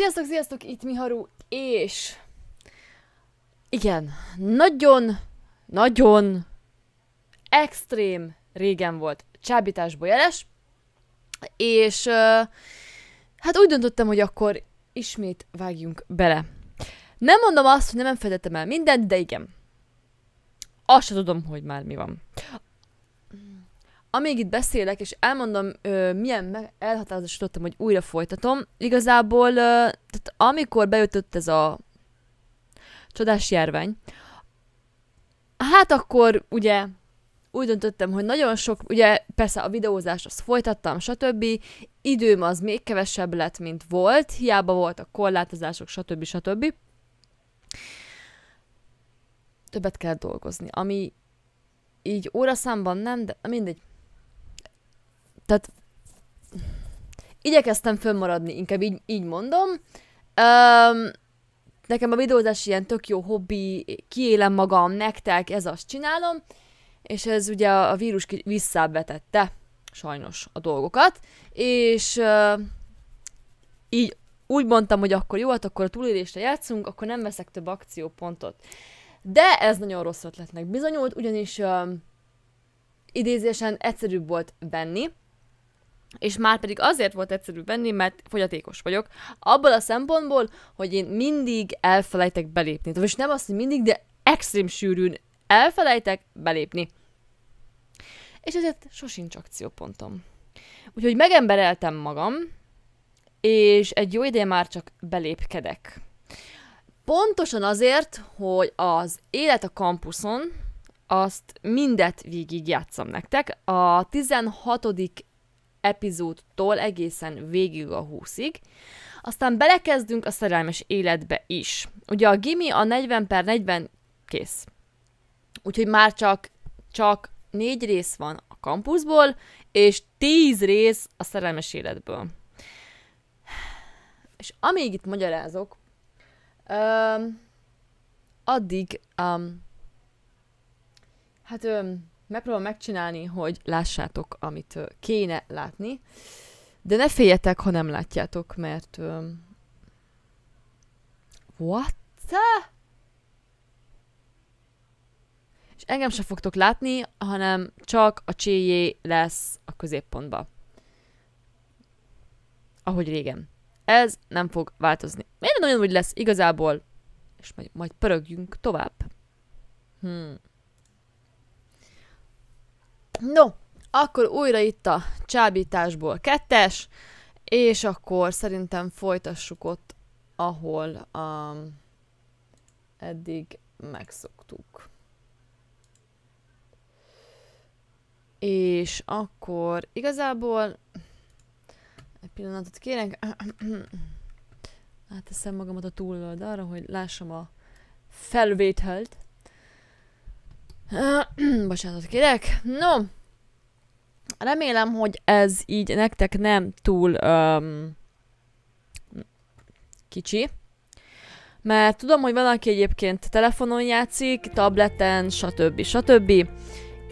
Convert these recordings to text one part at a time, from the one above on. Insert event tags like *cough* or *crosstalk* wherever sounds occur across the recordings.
Sziasztok, sziasztok, itt Miharu, és... Igen, nagyon, nagyon extrém régen volt csábításból jeles, és hát úgy döntöttem, hogy akkor ismét vágjunk bele. Nem mondom azt, hogy nem fedettem el mindent, de igen. Azt sem tudom, hogy már mi van amíg itt beszélek, és elmondom, ö, milyen elhatározást hogy újra folytatom, igazából, ö, tehát amikor beütött ez a csodás járvány, hát akkor ugye úgy döntöttem, hogy nagyon sok, ugye persze a videózást azt folytattam, stb. Időm az még kevesebb lett, mint volt, hiába volt a korlátozások, stb. stb. Többet kell dolgozni, ami így óraszámban nem, de mindegy tehát igyekeztem fönnmaradni, inkább így, így mondom. Um, nekem a videózás ilyen tök jó hobbi, kiélem magam, nektek, ez azt csinálom, és ez ugye a vírus visszavetette sajnos a dolgokat, és uh, így úgy mondtam, hogy akkor jó, hát akkor a túlélésre játszunk, akkor nem veszek több akciópontot. De ez nagyon rossz ötletnek bizonyult, ugyanis uh, idézésen egyszerűbb volt venni, és már pedig azért volt egyszerű venni, mert fogyatékos vagyok, abból a szempontból, hogy én mindig elfelejtek belépni. most nem azt, hogy mindig, de extrém sűrűn elfelejtek belépni. És ezért sosincs akciópontom. Úgyhogy megembereltem magam, és egy jó ideje már csak belépkedek. Pontosan azért, hogy az élet a kampuszon, azt mindet végigjátszom nektek. A 16 epizódtól egészen végig a 20-ig. Aztán belekezdünk a szerelmes életbe is. Ugye a gimi a 40 per 40 kész. Úgyhogy már csak, csak négy rész van a kampuszból, és tíz rész a szerelmes életből. És amíg itt magyarázok, um, addig um, hát um, Megpróbálom megcsinálni, hogy lássátok, amit kéne látni. De ne féljetek, ha nem látjátok, mert... What? És engem sem fogtok látni, hanem csak a cséjé lesz a középpontba. Ahogy régen. Ez nem fog változni. Miért nagyon úgy lesz igazából? És majd, majd pörögjünk tovább. Hmm. No, akkor újra itt a csábításból kettes, és akkor szerintem folytassuk ott, ahol um, eddig megszoktuk. És akkor igazából egy pillanatot kérek. teszem magamat a túloldalra, hogy lássam a felvételt. *clears throat* Bocsánat kérek. No, remélem, hogy ez így nektek nem túl um, kicsi. Mert tudom, hogy valaki egyébként telefonon játszik, tableten, stb. stb.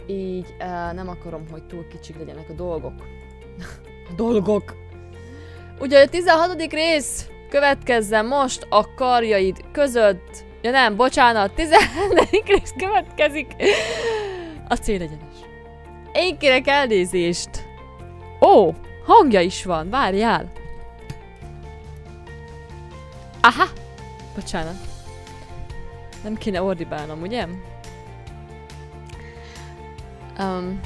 Így uh, nem akarom, hogy túl kicsik legyenek a dolgok. *laughs* a dolgok! Ugye a 16. rész következzen most a karjaid között. Ja nem, bocsánat, 14. rész következik. A cél egyenes. Én kérek elnézést. Ó, hangja is van, várjál. Aha, bocsánat. Nem kéne ordibálnom, ugye? Um,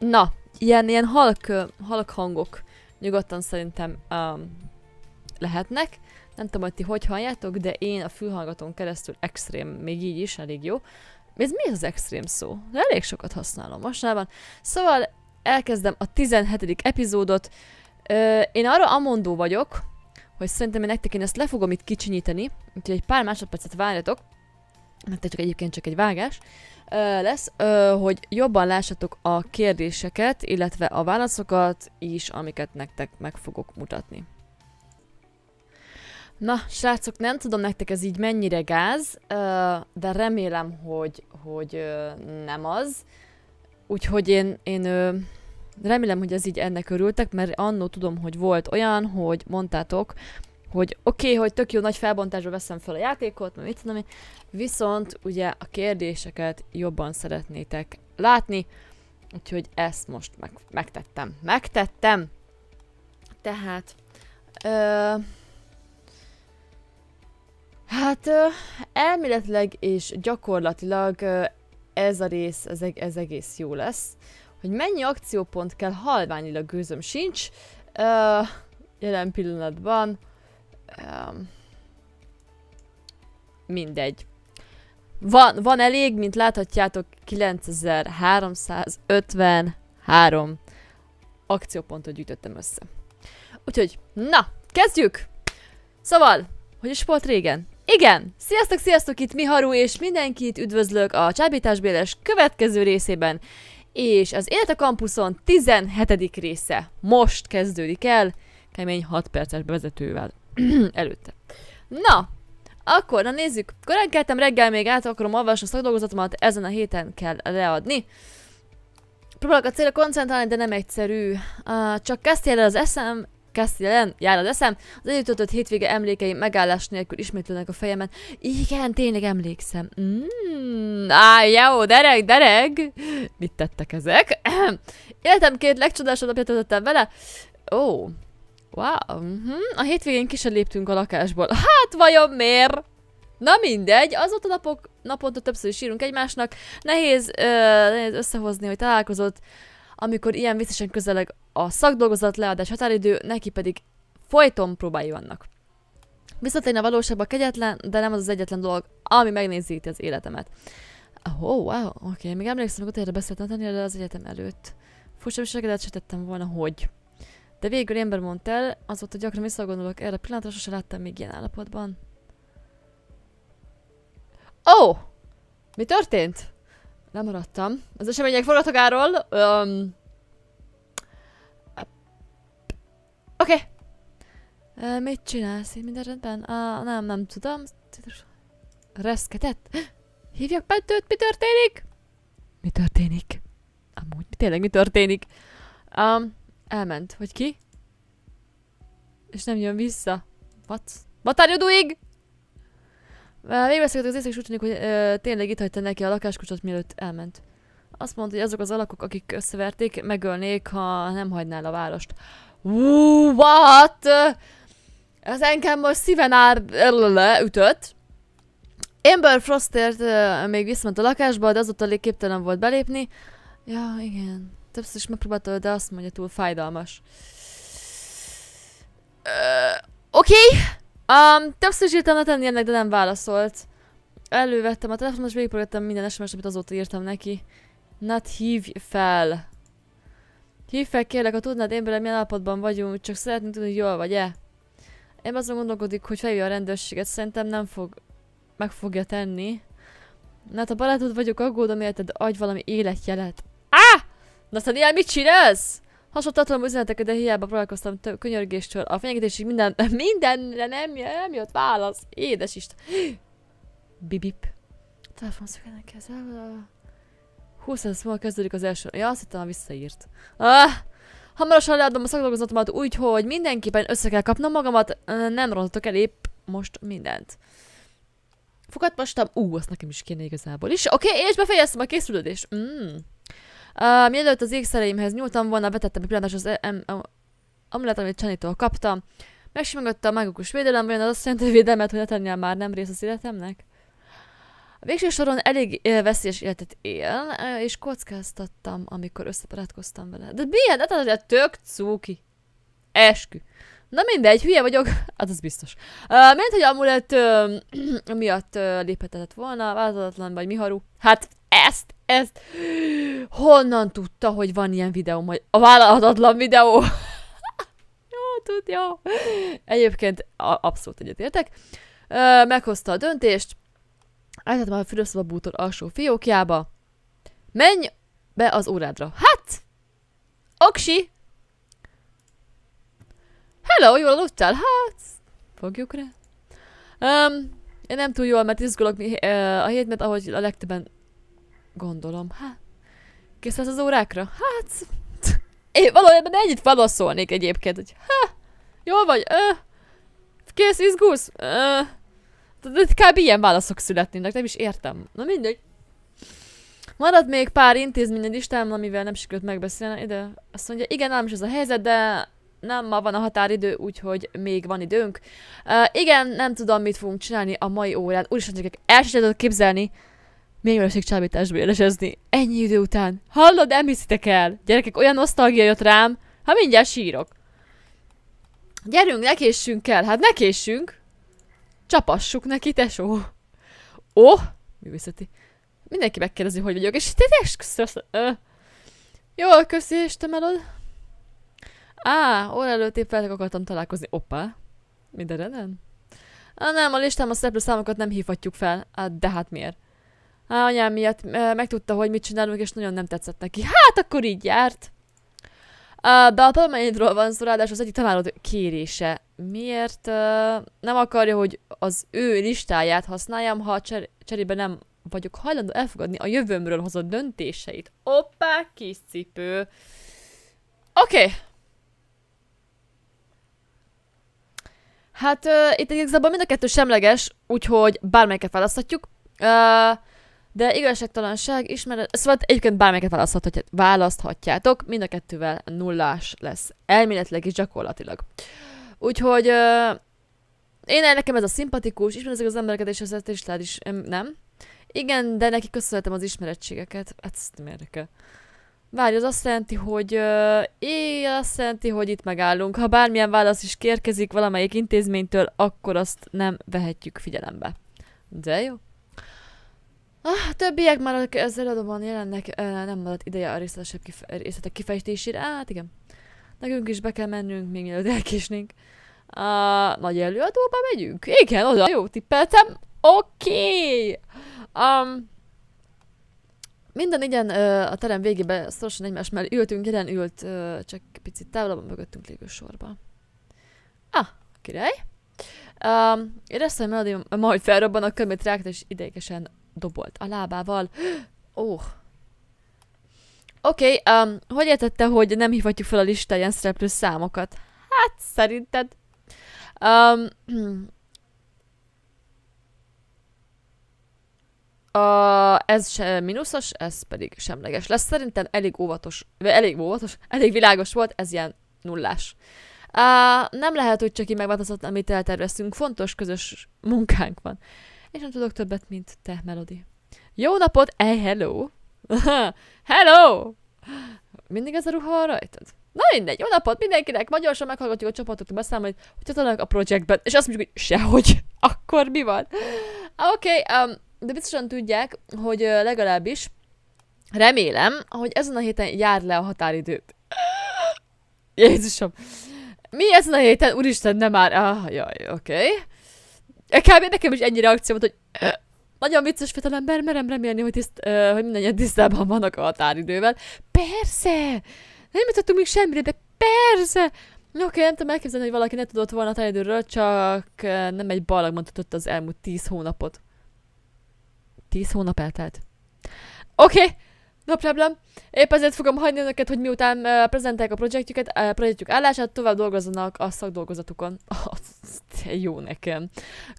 Na, ilyen, ilyen halk, halk hangok nyugodtan szerintem um, lehetnek. Nem tudom, hogy ti hogy halljátok, de én a fülhallgatón keresztül extrém, még így is elég jó. Ez mi az extrém szó? Elég sokat használom mostanában. Szóval elkezdem a 17. epizódot. Ö, én arra amondó vagyok, hogy szerintem én nektek én ezt le fogom itt kicsinyíteni, úgyhogy egy pár másodpercet várjatok mert hát csak egyébként csak egy vágás, lesz, hogy jobban lássatok a kérdéseket, illetve a válaszokat is, amiket nektek meg fogok mutatni. Na, srácok, nem tudom nektek ez így mennyire gáz, de remélem, hogy, hogy nem az. Úgyhogy én, én remélem, hogy ez így ennek örültek, mert annó tudom, hogy volt olyan, hogy mondtátok, hogy oké, okay, hogy tök jó nagy felbontásba veszem fel a játékot, mert mit tudom én, viszont ugye a kérdéseket jobban szeretnétek látni, úgyhogy ezt most meg, megtettem. Megtettem! Tehát... Ö, hát ö, elméletleg és gyakorlatilag ö, ez a rész, ez, ez egész jó lesz. Hogy mennyi akciópont kell, halványilag gőzöm sincs. Ö, jelen pillanatban Um, mindegy. Van, van elég, mint láthatjátok, 9353 akciópontot gyűjtöttem össze. Úgyhogy, na, kezdjük! Szóval, hogy is volt régen? Igen! Sziasztok, sziasztok! Itt Miharu, és mindenkit üdvözlök a Csábítás Béles következő részében. És az Élet a Kampuszon 17. része most kezdődik el, kemény 6 perces bevezetővel. *clears throat* előtte. Na, akkor, na nézzük. Korán keltem reggel még át, akarom olvasni a szakdolgozatomat, ezen a héten kell leadni. Próbálok a célra koncentrálni, de nem egyszerű. Uh, csak el az eszem, Castiel jár az eszem, az eljutott hétvége emlékei megállás nélkül ismétlődnek a fejemen. Igen, tényleg emlékszem. Mm, á, jó, dereg, dereg! Mit tettek ezek? *clears throat* Életem két legcsodásabb napját töltöttem vele. Ó, oh, Wow, uh mhm. -huh. a hétvégén ki sem léptünk a lakásból. Hát vajon miért? Na mindegy, azóta napok, naponta többször is írunk egymásnak. Nehéz, ö, nehéz összehozni, hogy találkozott, amikor ilyen viccesen közeleg a szakdolgozat leadás határidő, neki pedig folyton próbái vannak. Viszont én a valóságban kegyetlen, de nem az az egyetlen dolog, ami megnézíti az életemet. Oh, wow, oké, okay. még emlékszem, hogy erre beszéltem tenni, de az egyetem előtt. Furcsa segedet se tettem volna, hogy. De végül Ember mondta el, azóta gyakran visszagondolok erre a pillanatra, sose láttam még ilyen állapotban. Ó! Oh! Mi történt? Lemaradtam. Az események forgatogáról. Um, Oké. Okay. Uh, mit csinálsz? Így minden rendben? Uh, nem, nem tudom. Reszketett? Hívjak mentőt? Mi történik? Mi történik? Amúgy tényleg mi történik? Um, Elment. Hogy ki? És nem jön vissza. What? What are you az észre, és úgy tűnik, hogy ö, tényleg itt hagyta neki a lakáskocsot, mielőtt elment. Azt mondta, hogy azok az alakok, akik összeverték, megölnék, ha nem hagynál a várost. what? Ez engem most szíven ár ütött. Amber Frostért uh, még visszament a lakásba, de azóta képtelen volt belépni. Ja, igen többször is megpróbáltad, de azt mondja túl fájdalmas. Oké! Okay. Um, többször is írtam tenni ennek, de nem válaszolt. Elővettem a telefonot, most végigprogettem minden sms amit azóta írtam neki. Nat, hívj fel! Hívj fel, kérlek, ha tudnád én bele milyen állapotban vagyunk, csak szeretnénk tudni, hogy jól vagy-e? Én azon gondolkodik, hogy felhívja a rendőrséget, szerintem nem fog... meg fogja tenni. Na hát a barátod vagyok, aggódom érted, adj valami életjelet. Ah! ilyen mit csinálsz? Hasonlatom üzeneteket, de hiába próbálkoztam könyörgéstől. A fenyegetésig minden, *laughs* mindenre nem, nem jött válasz. Édes Isten. *gasps* Bibip. Telefon szükségnek kezel. 20 perc múlva kezdődik az első. Ja, azt hittem, visszaírt. Ah! Hamarosan leadom a szakdolgozatomat úgy, hogy mindenképpen össze kell kapnom magamat. Nem rontatok el épp most mindent. Fogadmastam. Ú, azt nekem is kéne igazából is. Oké, okay, és befejeztem a készülődést. Mm. Uh, mielőtt az égszereimhez nyúltam volna, betettem egy pillanatás az amulet, amit Csanitól kaptam. Megsimogatta a mágikus védelem, vagy az azt jelenti, hogy védelmet, hogy Nathaniel már nem rész az életemnek? A végső soron elég veszélyes életet él, és kockáztattam, amikor összeparátkoztam vele. De milyen? Hát az tök cuki. Eskü. Na mindegy, hülye vagyok. *laughs* Hát az biztos. Uh, mint, hogy amulett *clears throat* uh, miatt uh, léphetetett volna, változatlan vagy miharu. Hát, ezt, ezt, honnan tudta, hogy van ilyen videó, majd a vállalatlan videó. *laughs* jó, tudja. Egyébként abszolút egyetértek. Meghozta a döntést, állítottam a fülöszoba bútor alsó fiókjába. Menj be az órádra. Hát! Oksi! Hello, jól aludtál? Hát, fogjuk rá. Um, én nem túl jól, mert izgulok uh, a hét, mert ahogy a legtöbben Gondolom, hát... Kész lesz az órákra? Hát... Én valójában ennyit falaszolnék egyébként, hogy ha, jól vagy, ö, kész, izgulsz, ö, kb. ilyen válaszok születnének, nem is értem. Na mindegy. Marad még pár intézményed listám, amivel nem sikerült megbeszélni, ide. azt mondja, igen, nem is ez a helyzet, de nem ma van a határidő, úgyhogy még van időnk. Uh, igen, nem tudom, mit fogunk csinálni a mai órán. Úristen, csak elsetetett képzelni, még esik csábításból élesezni. Ennyi idő után. Hallod, nem hiszitek el. Gyerekek, olyan nosztalgia jött rám. Ha mindjárt sírok. Gyerünk, ne késsünk el. Hát ne késsünk. Csapassuk neki, tesó. Ó, oh, viszeti? Mindenki megkérdezi, hogy vagyok, és te köszönöm. Jól köszi, és te melod. Á, óra előtt épp veletek akartam találkozni. Opa. Minden rendben? Á, nem, a listám a szereplő számokat nem hívhatjuk fel. Á, de hát miért? anyám miatt megtudta, hogy mit csinálunk, és nagyon nem tetszett neki. Hát akkor így járt. Uh, de a tanulmányodról van szó, ráadásul az egyik tanárod kérése. Miért uh, nem akarja, hogy az ő listáját használjam, ha cser cserébe nem vagyok hajlandó elfogadni a jövőmről hozott döntéseit? Oppá, kis cipő. Oké. Okay. Hát uh, itt igazából mind a kettő semleges, úgyhogy bármelyiket választhatjuk. Uh, de igazságtalanság, ismeret... Szóval egyébként bármelyiket választhat, választhatjátok, mind a kettővel nullás lesz. Elméletileg is gyakorlatilag. Úgyhogy uh, én nekem ez a szimpatikus, ismerem ezek az embereket, és az is lehet is, nem? Igen, de neki köszönhetem az ismerettségeket. Hát ezt nem érdekel. Várj, az azt jelenti, hogy uh, é, azt jelenti, hogy itt megállunk. Ha bármilyen válasz is kérkezik valamelyik intézménytől, akkor azt nem vehetjük figyelembe. De jó. Ah, a többiek már az előadóban jelennek, nem maradt ideje a részletesebb kife részletek kifejtésére. Hát igen. Nekünk is be kell mennünk, még mielőtt elkésnénk. A nagy előadóba megyünk? Igen, oda. Jó, tippeltem. Oké. Okay. Um, minden igen a terem végébe szorosan egymás mellé ültünk, jelen ült csak picit távolabb mögöttünk lévő sorba. Ah, király. Um, éreztem, hogy majd felrobban a kömét rákt, és idegesen dobolt a lábával. Ó! Oh. Oké, okay, um, hogy értette, hogy nem hívhatjuk fel a listáján szereplő számokat? Hát, szerinted? Um, *clears throat* a, ez se mínuszos, ez pedig semleges lesz. Szerintem elég óvatos, elég óvatos, elég világos volt, ez ilyen nullás. Uh, nem lehet, hogy csak így megváltozott, amit elterveztünk. Fontos közös munkánk van és nem tudok többet, mint te, Melody. Jó napot! Hey, hello! *laughs* hello! Mindig ez a ruha van rajtad? Na mindegy, jó napot mindenkinek! Ma meghallgatjuk a csapatot beszámolni, hogy tanulnak a projektben, és azt mondjuk, hogy sehogy. *laughs* Akkor mi van? Oké, okay, um, de biztosan tudják, hogy legalábbis remélem, hogy ezen a héten jár le a határidőt. *laughs* Jézusom! Mi ezen a héten? Úristen, nem már... Ah, jaj, oké. Okay. Kb. nekem is ennyi reakció volt, hogy nagyon vicces fiatalember, merem remélni, hogy, tiszt, uh, hogy mindannyian tisztában vannak a határidővel. Persze! Nem jutottunk még semmire, de persze! Oké, okay, nem tudom elképzelni, hogy valaki ne tudott volna a határidőről, csak nem egy balagban tudott az elmúlt 10 hónapot. 10 hónap eltelt. Oké, okay. No problem. Épp ezért fogom hagyni önöket, hogy miután uh, prezentálják a projektjüket, uh, projektjük állását, tovább dolgozzanak a szakdolgozatukon. *laughs* te jó nekem.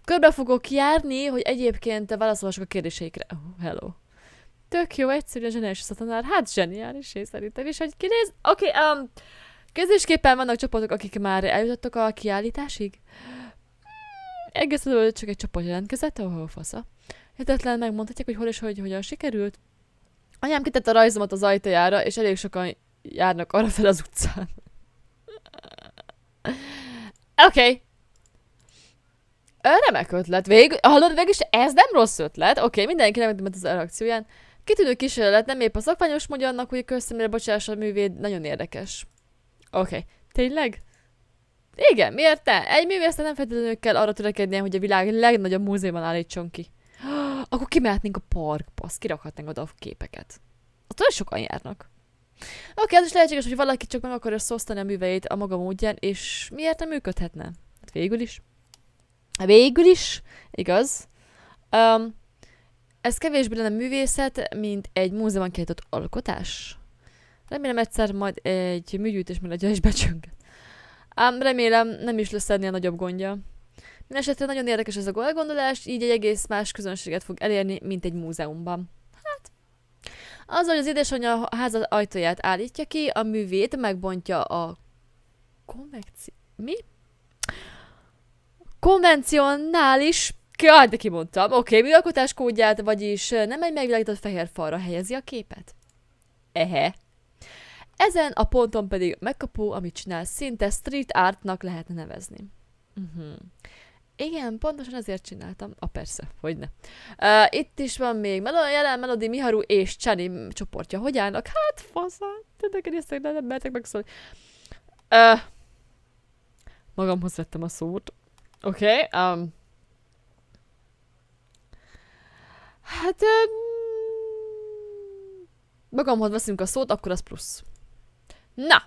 Körbe fogok járni, hogy egyébként válaszolhassuk a kérdéseikre. Oh, hello. Tök jó, egyszerűen zseniális szatanár. Hát zseniális, és szerintem is, hogy kinéz. Oké, okay, um, kezdésképpen vannak csoportok, akik már eljutottak a kiállításig. Egész csak egy csoport jelentkezett, ahol fasza. Hitetlen megmondhatják, hogy hol és hogy hogyan sikerült. Anyám kitette a rajzomat az ajtajára, és elég sokan járnak arra fel az utcán. *laughs* Oké. Okay. Remek ötlet. Vég... hallod, végül is ez nem rossz ötlet. Oké, okay, mindenki nem az reakcióján. Kitűnő kísérlet nem épp a szakványos mondja annak, hogy köszönöm, közszemére bocsássa a művéd. Nagyon érdekes. Oké. Okay. Tényleg? Igen, miért te? Egy művésznek nem feltétlenül kell arra törekednie, hogy a világ legnagyobb múzeumban állítson ki. Akkor kimehetnénk a parkba, azt kirakhatnánk oda a képeket. Ott olyan sokan járnak. Oké, az is lehetséges, hogy valaki csak meg akarja szosztani a műveit a maga módján, és miért nem működhetne? Hát végül is. Végül is, igaz? Um, ez kevésbé lenne művészet, mint egy múzeumban kiállított alkotás. Remélem egyszer majd egy műgyűjtés mellett is becsönget. Ám remélem nem is lesz ennél nagyobb gondja. Mindenesetre nagyon érdekes ez a gondolás, így egy egész más közönséget fog elérni, mint egy múzeumban. Hát. Az, hogy az édesanyja a háza ajtaját állítja ki, a művét megbontja a Konvekci... Mi? Konvencionális Kaj, de kimondtam. Oké, okay, műalkotás kódját, vagyis nem egy megvilágított fehér falra helyezi a képet. Ehe. Ezen a ponton pedig megkapó, amit csinál, szinte street artnak lehetne nevezni. Uh-huh. Igen, pontosan ezért csináltam. A persze, hogy ne. Uh, itt is van még Melo jelen Melody, Miharu és Csani csoportja. Hogy állnak? Hát faszán, tényleg résztek, de nem mertek megszólni. Uh, magamhoz vettem a szót. Oké, okay, um, Hát... Um, magamhoz veszünk a szót, akkor az plusz. Na,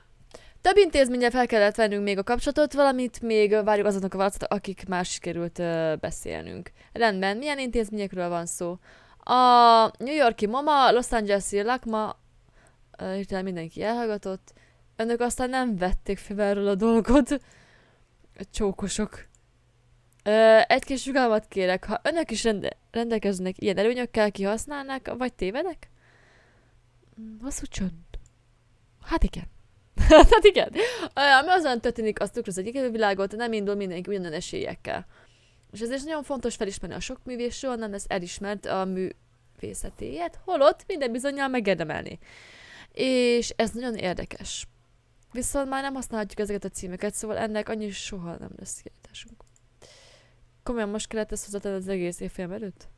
több intézménye fel kellett vennünk még a kapcsolatot, valamit még várjuk azoknak a válaszokat, akik már sikerült ö, beszélnünk. Rendben, milyen intézményekről van szó? A New Yorki mama Los Angeles-i Lakma, hirtelen mindenki elhallgatott. Önök aztán nem vették fel erről a dolgot. Csókosok. Ö, egy kis sugalmat kérek, ha önök is rende- rendelkeznek ilyen előnyökkel, kihasználnák, vagy tévedek? Hm, hosszú csönd. Hát igen. Tehát *laughs* igen. Ami azon történik, az tükröz egy a világot, nem indul mindenki ugyanen esélyekkel. És ezért nagyon fontos felismerni a sok művés, soha nem lesz elismert a művészetéjét, holott minden bizonyal megérdemelni. És ez nagyon érdekes. Viszont már nem használhatjuk ezeket a címeket, szóval ennek annyi soha nem lesz kérdésünk. Komolyan most kellett ezt hozzátenni az egész évfélem előtt?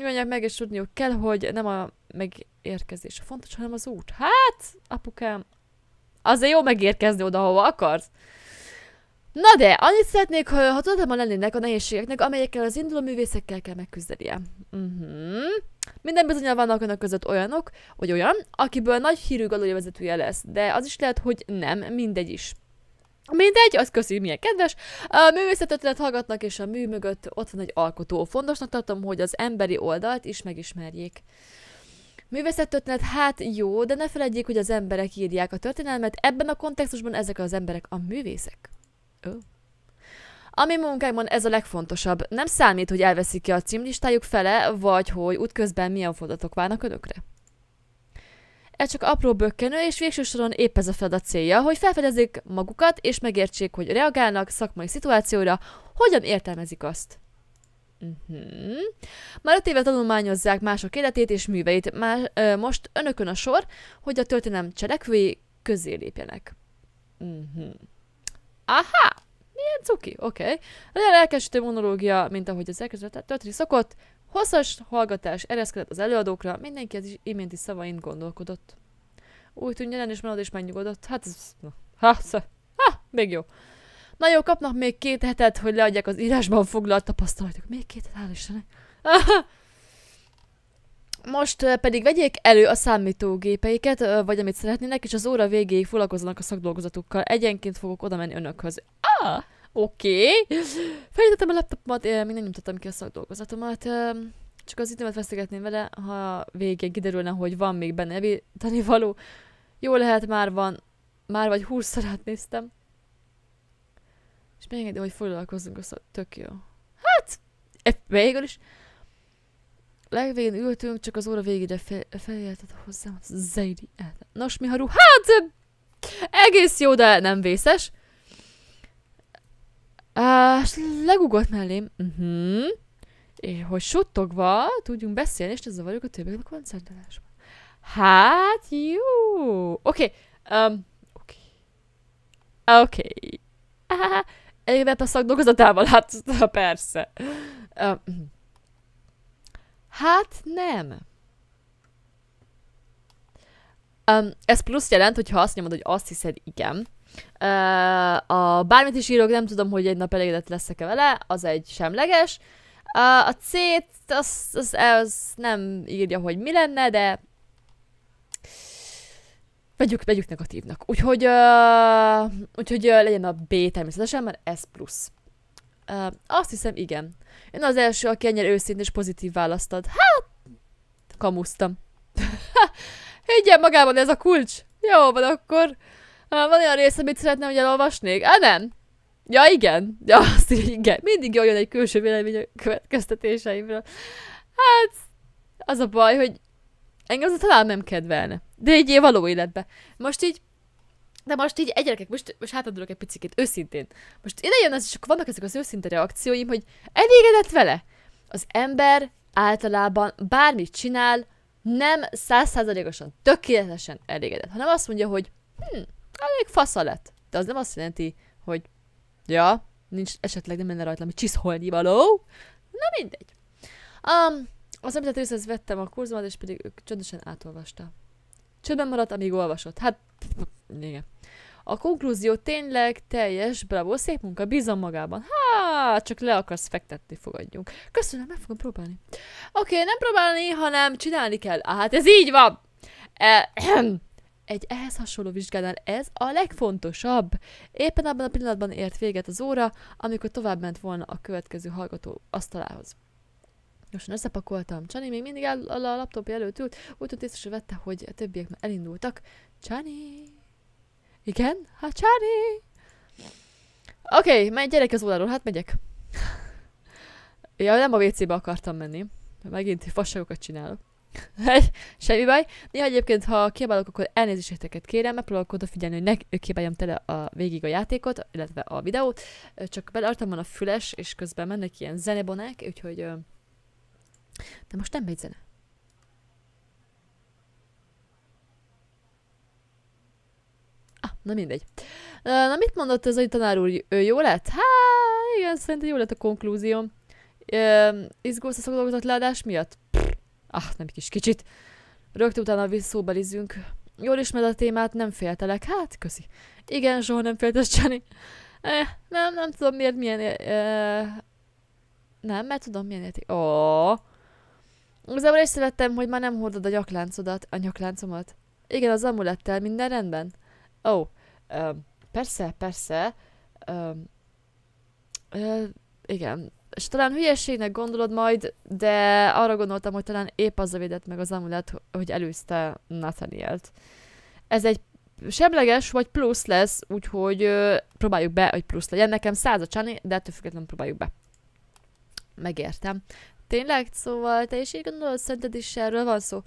mondják, meg is tudniuk kell, hogy nem a megérkezés a fontos, hanem az út. Hát, apukám, azért jó megérkezni oda, hova akarsz. Na de, annyit szeretnék, ha, ha ma lennének a nehézségeknek, amelyekkel az induló művészekkel kell megküzdenie. Uh-huh. Minden bizonyal vannak önök között olyanok, vagy olyan, akiből nagy hírű galója vezetője lesz, de az is lehet, hogy nem, mindegy is. Mindegy, az köszi, milyen kedves. A művészetötletet hallgatnak, és a mű mögött ott van egy alkotó. Fontosnak tartom, hogy az emberi oldalt is megismerjék. Művészettörténet hát jó, de ne felejtjék, hogy az emberek írják a történelmet, ebben a kontextusban ezek az emberek a művészek. Ö. A mi munkánkban ez a legfontosabb. Nem számít, hogy elveszik ki a címlistájuk fele, vagy hogy útközben milyen fordatok válnak önökre. Ez csak apró bökkenő, és végső soron épp ez a feladat célja, hogy felfedezzék magukat, és megértsék, hogy reagálnak szakmai szituációra, hogyan értelmezik azt. Uh-huh. Már öt éve tanulmányozzák mások életét és műveit, Már, ö, most önökön a sor, hogy a történelem cselekvői közé lépjenek. Uh-huh. Aha! Milyen cuki, oké. Okay. Legyen lelkesítő monológia, mint ahogy az elkezdett történik szokott, Hosszas hallgatás ereszkedett az előadókra, mindenki az iménti szavain gondolkodott. Úgy tűnt jelen és marad és megnyugodott. Hát ez... ha, ha, még jó. Na jó, kapnak még két hetet, hogy leadják az írásban foglalt tapasztalatok. Még két hetet, hál' Istennek. *laughs* Most pedig vegyék elő a számítógépeiket, vagy amit szeretnének, és az óra végéig foglalkozzanak a szakdolgozatukkal. Egyenként fogok oda menni önökhöz. Ah, Oké. Okay. Felítettem a laptopomat, eh, még nem nyomtattam ki a szakdolgozatomat. Eh, csak az időmet vesztegetném vele, ha végén kiderülne, hogy van még benne evítani való. Jó lehet, már van. Már vagy húszszor néztem. És egy, hogy foglalkozzunk, az tök jó. Hát, eh, végül is. Legvégén ültünk, csak az óra végére fel, feljeltett hozzám az Nos, mi haru? Hát, egész jó, de nem vészes. És legugott mellém, uh-huh, mhm. és hogy suttogva tudjunk beszélni, és ne zavarjuk a többiek a koncertálásban. Hát, jó. Oké. Okay. Um, Oké. Okay. Okay. Ah, *laughs* Elégedett a szakdolgozatával? Hát, *laughs* persze. Um, mhm. hát, nem. Um, ez plusz jelent, hogyha azt nyomod, hogy azt hiszed, igen. A bármit is írok, nem tudom, hogy egy nap elégedett leszek-e vele, az egy semleges. A C-t, az, az, az nem írja, hogy mi lenne, de vegyük, vegyük negatívnak. Úgyhogy, uh, úgyhogy uh, legyen a B természetesen, mert ez plusz. Uh, azt hiszem, igen. Én az első, aki ennyire őszintén és pozitív választad. Hát, kamusztam. *laughs* Higgyen magában ez a kulcs. Jó van akkor. Van olyan rész, amit szeretném, hogy elolvasnék? Á, nem. Ja, igen. Ja, *laughs* azt így, igen. Mindig jól jön egy külső vélemény a következtetéseimről. Hát, az a baj, hogy engem az talán nem kedvelne. De így való életbe. Most így de most így egy gyerekek, most, most hátadulok egy picit, őszintén. Most ide jön az, és akkor vannak ezek az őszinte reakcióim, hogy elégedett vele. Az ember általában bármit csinál, nem százszázalékosan, tökéletesen elégedett, hanem azt mondja, hogy hm, elég fasza lett. De az nem azt jelenti, hogy ja, nincs esetleg nem lenne rajta valami csiszolni való. Na mindegy. Um, az említett részhez vettem a kurzomat, és pedig ők csöndösen átolvasta. Csöndben maradt, amíg olvasott. Hát, igen. A konklúzió tényleg teljes, bravo, szép munka, bízom magában. Há, csak le akarsz fektetni, fogadjunk. Köszönöm, meg fogom próbálni. Oké, okay, nem próbálni, hanem csinálni kell. Ah, hát ez így van! Eh, *clears throat* egy ehhez hasonló vizsgánál ez a legfontosabb. Éppen abban a pillanatban ért véget az óra, amikor tovább ment volna a következő hallgató asztalához. Gyorsan összepakoltam. Csani még mindig áll a laptopja előtt ült, úgy tűnt észre vette, hogy a többiek már elindultak. Csani! Igen? Hát Csani! Oké, okay, menj gyerek az óráról, hát megyek. *laughs* ja, nem a WC-be akartam menni. Megint fasságokat csinálok. *laughs* Semmi baj. Néha egyébként, ha kiabálok, akkor elnézéseket kérem, megpróbálok odafigyelni, hogy ne kiabáljam tele a végig a játékot, illetve a videót. Csak beleartam van a füles, és közben mennek ilyen zenebonák, úgyhogy... De most nem megy zene. Ah, na mindegy. Na mit mondott ez a tanár úr? Ő jó lett? Há, igen, szerintem jó lett a konklúzió. Izgulsz a szakdolgozott leadás miatt? Pff, Ah, nem kis kicsit. Rögtön utána visszóbelizünk. Jól ismered a témát, nem féltelek. Hát, köszi. Igen, soha nem féltesz, Csani. Eh, nem, nem tudom miért milyen... Eh, nem, mert tudom milyen érték. az Oh. Igazából szerettem, hogy már nem hordod a nyakláncodat, a nyakláncomat. Igen, az amulettel, minden rendben? Ó, oh, persze, persze. Ö, eh, ö, eh, igen, és talán hülyeségnek gondolod majd, de arra gondoltam, hogy talán épp az a védett meg az amulet, hogy előzte Nathanielt. Ez egy semleges vagy plusz lesz, úgyhogy ö, próbáljuk be, hogy plusz legyen. Nekem száz a csani, de ettől függetlenül próbáljuk be. Megértem. Tényleg? Szóval te is így gondolod, szerinted is erről van szó?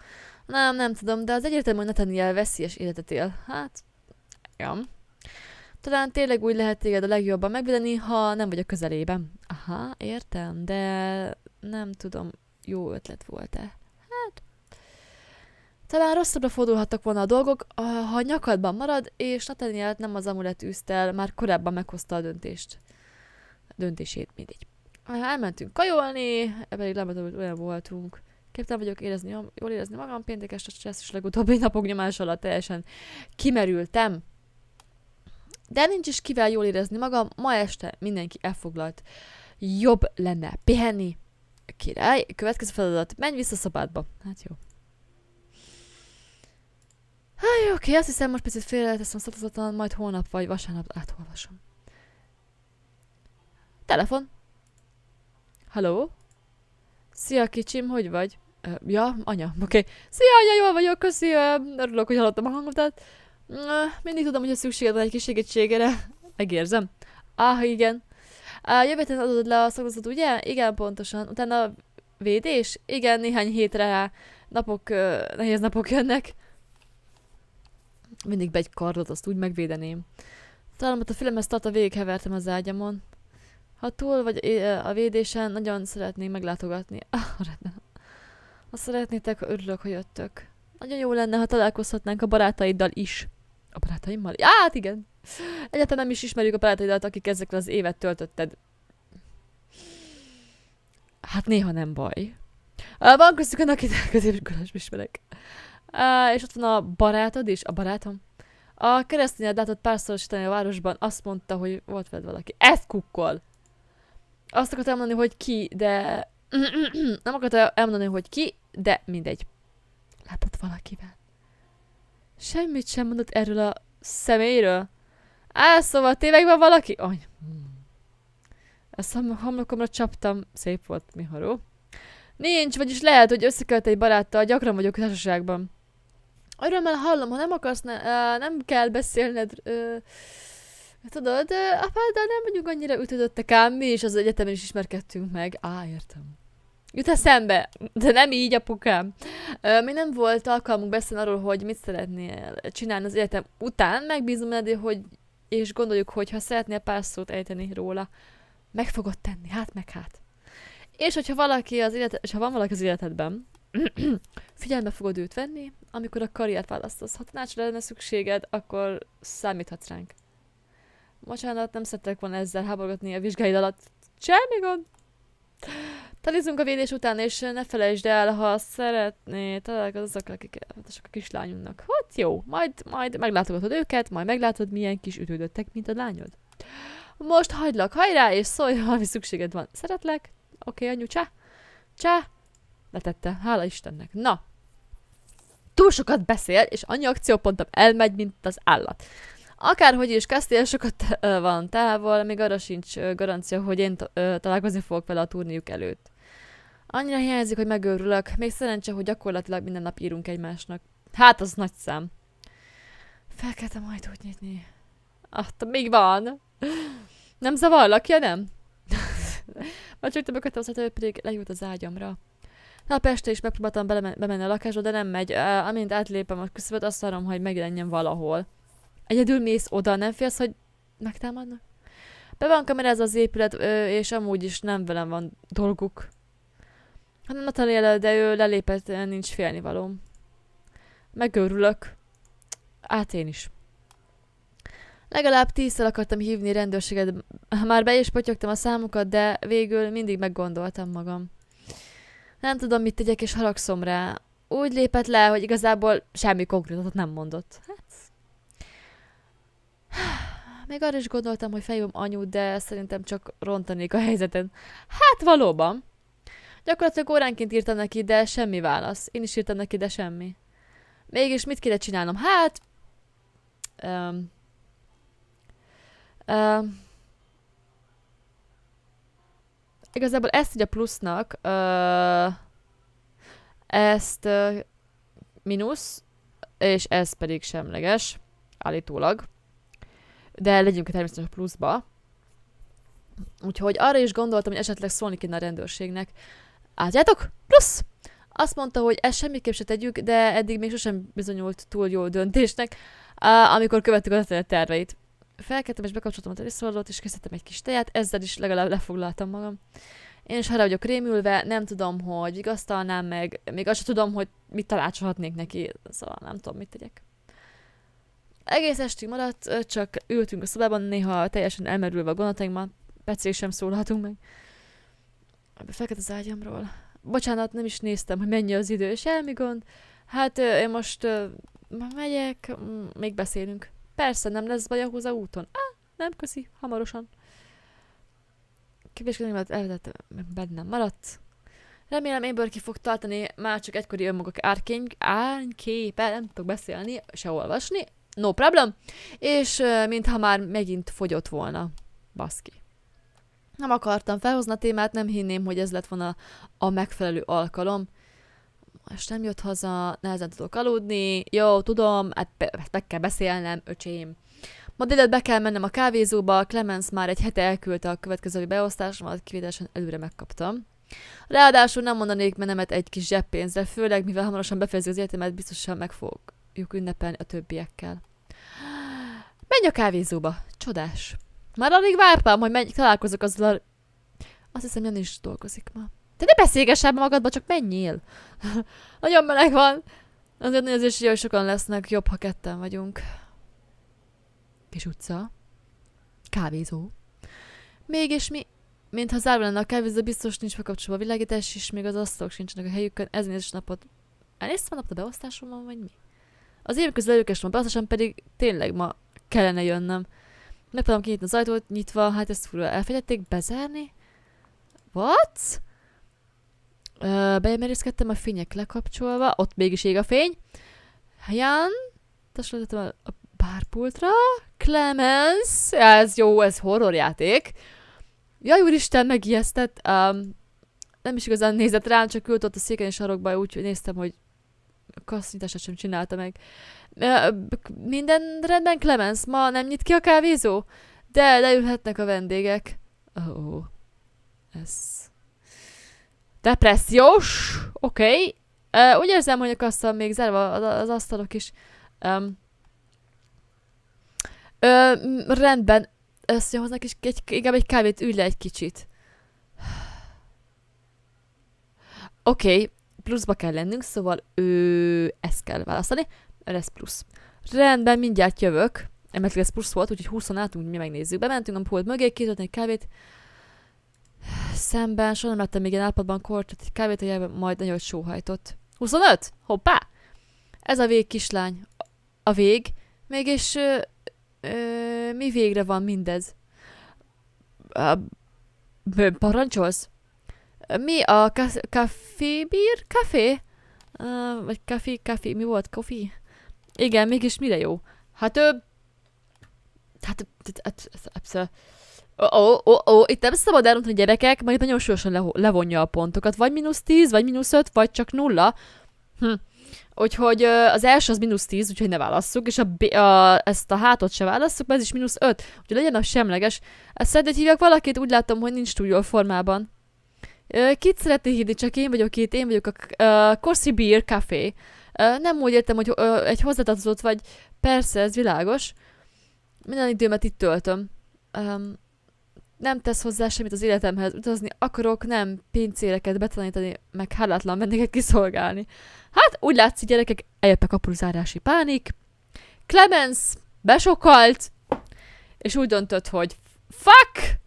Nem, nem tudom, de az egyértelmű, hogy Nathaniel veszélyes életet él. Hát, igen. Talán tényleg úgy lehet téged a legjobban megvédeni, ha nem vagy a közelében. Aha, értem, de nem tudom, jó ötlet volt-e. Hát, talán rosszabbra fordulhattak volna a dolgok, ha a nyakadban marad, és Nathaniel nem az amulet üsztel, már korábban meghozta a döntést. Döntését mindegy. Elmentünk kajolni, Ebben lemetem, hogy olyan voltunk. Képtelen vagyok érezni, jól érezni magam, péntek este stressz és legutóbbi napok nyomás alatt teljesen kimerültem. De nincs is kivel jól érezni magam, ma este mindenki elfoglalt. Jobb lenne pihenni. Király, következő feladat, menj vissza szabádba. Hát jó. Hát jó, oké, azt hiszem most picit teszem szatozatlan, majd holnap vagy vasárnap átolvasom. Telefon. Hello? Szia kicsim, hogy vagy? ja, anya, oké. Okay. Szia anya, jól vagyok, köszi, örülök, hogy hallottam a hangotát. Öh, mindig tudom, hogy a szükséged van egy kis segítségére. Megérzem. Ah, igen. Jövő héten adod le a szakozatot, ugye? Igen, pontosan. Utána védés? Igen, néhány hétre napok, Napok, nehéz napok jönnek. Mindig be egy kardot, azt úgy megvédeném. Talán ott a filmhez tart a végighevertem az ágyamon. Ha túl vagy a védésen, nagyon szeretném meglátogatni. *laughs* Ah, rendben. Ha szeretnétek, örülök, hogy jöttök. Nagyon jó lenne, ha találkozhatnánk a barátaiddal is. A barátaimmal? Ja, hát igen. Egyáltalán nem is ismerjük a barátaidat, akik ezekre az évet töltötted. Hát néha nem baj. Van köztük annak ide középiskolás ismerek. És ott van a barátod is, a barátom. A keresztényed látott párszorosítani a városban, azt mondta, hogy volt veled valaki. Ezt kukkol! Azt akartam elmondani, hogy ki, de... *clears throat* nem akartam elmondani, hogy ki, de mindegy. Látott valakivel. Semmit sem mondott erről a személyről. Á, szóval tényleg van valaki? Any. Ezt a homlokomra csaptam. Szép volt, Miharó. Nincs, vagyis lehet, hogy összekölt egy baráttal, gyakran vagyok társaságban. Örömmel hallom, ha nem akarsz, ne, uh, nem kell beszélned. Uh, tudod, uh, apáddal nem vagyunk annyira ütödöttek ám, mi is az egyetemen is ismerkedtünk meg. Á, értem. Jut eszembe, de nem így, apukám. Ö, még nem volt alkalmunk beszélni arról, hogy mit szeretnél csinálni az életem után. Megbízom benned, hogy és gondoljuk, hogy ha szeretnél pár szót ejteni róla, meg fogod tenni, hát meg hát. És hogyha valaki az élet, és ha van valaki az életedben, *clears throat* figyelme fogod őt venni, amikor a karriert választasz. Ha tanácsra lenne szükséged, akkor számíthatsz ránk. Bocsánat, nem szerettek volna ezzel háborgatni a vizsgáid alatt. Semmi gond! Talizunk a védés után, és ne felejtsd el, ha szeretné találkozni azokkal, akik a kislányunknak. Hát jó, majd, majd meglátogatod őket, majd meglátod, milyen kis ütődöttek, mint a lányod. Most hagylak, hajrá, és szólj, ha ami szükséged van. Szeretlek? Oké, okay, anyu, csá. Csá. Letette, hála Istennek. Na. Túl sokat beszél, és annyi akciópontom elmegy, mint az állat. Akárhogy is, Castilla sokat van távol, még arra sincs garancia, hogy én találkozni fogok vele a turniuk előtt. Annyira hiányzik, hogy megőrülök, még szerencse, hogy gyakorlatilag minden nap írunk egymásnak. Hát, az nagy szám. Fel kellett majd úgy nyitni. Ah, még van. Nem zavarlak, ja nem? Már csak többöket az hogy pedig lejut az ágyamra. Nap este is megpróbáltam bemenni a lakásba, de nem megy. Amint átlépem a küszöböt, azt várom, hogy megjelenjen valahol. Egyedül mész oda, nem félsz, hogy megtámadnak? Be van ez az épület, és amúgy is nem velem van dolguk. Hát Natalia, de ő lelépett, nincs félnivalóm. Megőrülök. Át én is. Legalább tízszer akartam hívni rendőrséget, már be is potyogtam a számukat, de végül mindig meggondoltam magam. Nem tudom, mit tegyek, és haragszom rá. Úgy lépett le, hogy igazából semmi konkrétot nem mondott. Hát, még arra is gondoltam, hogy felhívom anyut, de szerintem csak rontanék a helyzeten. Hát valóban. Gyakorlatilag óránként írtam neki, de semmi válasz. Én is írtam neki, de semmi. Mégis mit kéne csinálnom? Hát... Um, um, igazából ezt ugye plusznak, uh, ezt uh, mínusz, és ez pedig semleges, állítólag de legyünk természetesen a pluszba. Úgyhogy arra is gondoltam, hogy esetleg szólni kéne a rendőrségnek. Átjátok? Plusz! Azt mondta, hogy ezt semmiképp se tegyük, de eddig még sosem bizonyult túl jó döntésnek, amikor követtük a terveit. Felkeltem és bekapcsoltam a teliszorlót, és készítettem egy kis teját, ezzel is legalább lefoglaltam magam. Én is arra vagyok rémülve, nem tudom, hogy vigasztalnám meg, még azt sem tudom, hogy mit talácsolhatnék neki, szóval nem tudom, mit tegyek. Egész estig maradt, csak ültünk a szobában, néha teljesen elmerülve a gondolatainkban, Pecék sem szólhatunk meg. Fekete az ágyamról. Bocsánat, nem is néztem, hogy mennyi az idő, semmi gond. Hát én most megyek, még beszélünk. Persze, nem lesz baj ahhoz a úton. Á, nem, köszi, hamarosan. Kevéskedni, mert elvetett bennem maradt. Remélem én ki fog tartani már csak egykori önmagok árkény, árnyképe, nem tudok beszélni, se olvasni, no problem, és mintha már megint fogyott volna. Baszki. Nem akartam felhozni a témát, nem hinném, hogy ez lett volna a megfelelő alkalom. Most nem jött haza, nehezen tudok aludni. Jó, tudom, hát be, meg kell beszélnem, öcsém. Ma délután be kell mennem a kávézóba, Clemens már egy hete elküldte a következő beosztásomat, kivételesen előre megkaptam. Ráadásul nem mondanék menemet egy kis zseppénzre, főleg mivel hamarosan befejezi az életemet, biztosan meg fogok fogjuk ünnepelni a többiekkel. Menj a kávézóba! Csodás! Már alig vártam, hogy menj, találkozok azzal a... Azt hiszem, Jan is dolgozik ma. Te ne beszélgess el magadba, csak menjél! *laughs* nagyon meleg van! Azért nézés, hogy sokan lesznek, jobb, ha ketten vagyunk. Kis utca. Kávézó. Mégis mi mintha zárva lenne a kávézó, biztos nincs bekapcsolva a világítás, és még az asztalok sincsenek a helyükön, ez nézős napot. Elnéztem a napot a beosztásomon, vagy mi? Az évek közül előkes van beosztáson, pedig tényleg ma kellene jönnöm. Megpróbálom kinyitni az ajtót, nyitva, hát ezt fura elfelejtették bezárni? What? Uh, a fények lekapcsolva, ott mégis ég a fény. Jan, tesletettem a, a bárpultra. Clemens, ez jó, ez horrorjáték. Jaj, úristen, megijesztett. Um, nem is igazán nézett rám, csak ült ott a széken és sarokba, úgyhogy néztem, hogy kasszintását sem csinálta meg. Minden rendben, Clemens, ma nem nyit ki a kávézó? De leülhetnek a vendégek. Oh, ez... Depressziós? Oké. Okay. Uh, úgy érzem, hogy a kassza még zárva az asztalok is. Um, Ö, rendben. hoznak is egy, inkább egy kávét, ülj le egy kicsit. Oké, okay pluszba kell lennünk, szóval ő ezt kell választani. Lesz plusz. Rendben, mindjárt jövök. Emetleg ez plusz volt, úgyhogy 20 álltunk, mi megnézzük. Bementünk a pult mögé, készített egy kávét. Szemben, soha nem láttam még ilyen állapotban kortot, egy kávét a jelben, majd nagyon sóhajtott. 25? Hoppá! Ez a vég, kislány. A vég? Mégis ö, ö, mi végre van mindez? Ö, parancsolsz? Mi a kafébír? Kafé? Uh, vagy kafé, kafé, mi volt? Kofi? Igen, mégis mire jó? Hát ő... Hát, hát, hát, hát... Ó, ó, ó, itt nem szabad elmondani, a gyerekek, majd nagyon súlyosan levonja a pontokat. Vagy mínusz 10, vagy mínusz 5, vagy csak nulla. Hm. Úgyhogy az első az mínusz 10, úgyhogy ne válasszuk, és a, a, ezt a hátot se válasszuk, mert ez is mínusz 5, úgyhogy legyen a semleges. Ezt szerinted hívjak valakit, úgy látom, hogy nincs túl jól formában. Kit szeretné hívni, csak én vagyok itt, én vagyok a uh, Corsi Beer Café. Uh, nem úgy értem, hogy uh, egy hozzátartozott vagy, persze, ez világos. Minden időmet itt töltöm. Um, nem tesz hozzá semmit az életemhez, utazni akarok, nem pincéreket betanítani, meg hálátlan vendégeket kiszolgálni. Hát, úgy látszik, gyerekek, eljött a zárási pánik. Clemens besokalt, és úgy döntött, hogy fuck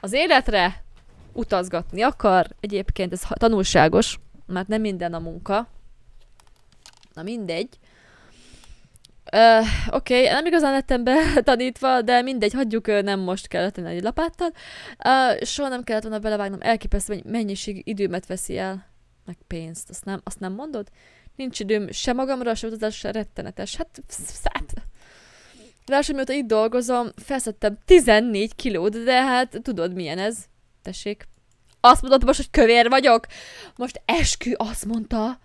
az életre, utazgatni akar. Egyébként ez tanulságos, mert nem minden a munka. Na mindegy. Uh, Oké, okay, nem igazán lettem betanítva, de mindegy, hagyjuk, nem most kellett lenni egy lapáttal. Uh, soha nem kellett volna belevágnom, elképesztő, hogy mennyiség időmet veszi el, meg pénzt, azt nem, azt nem mondod? Nincs időm se magamra, se utazásra, rettenetes. Hát, szállt. Lássad, mióta itt dolgozom, felszedtem 14 kilót, de hát tudod milyen ez. Tessék. Azt mondod most, hogy kövér vagyok? Most eskü azt mondta.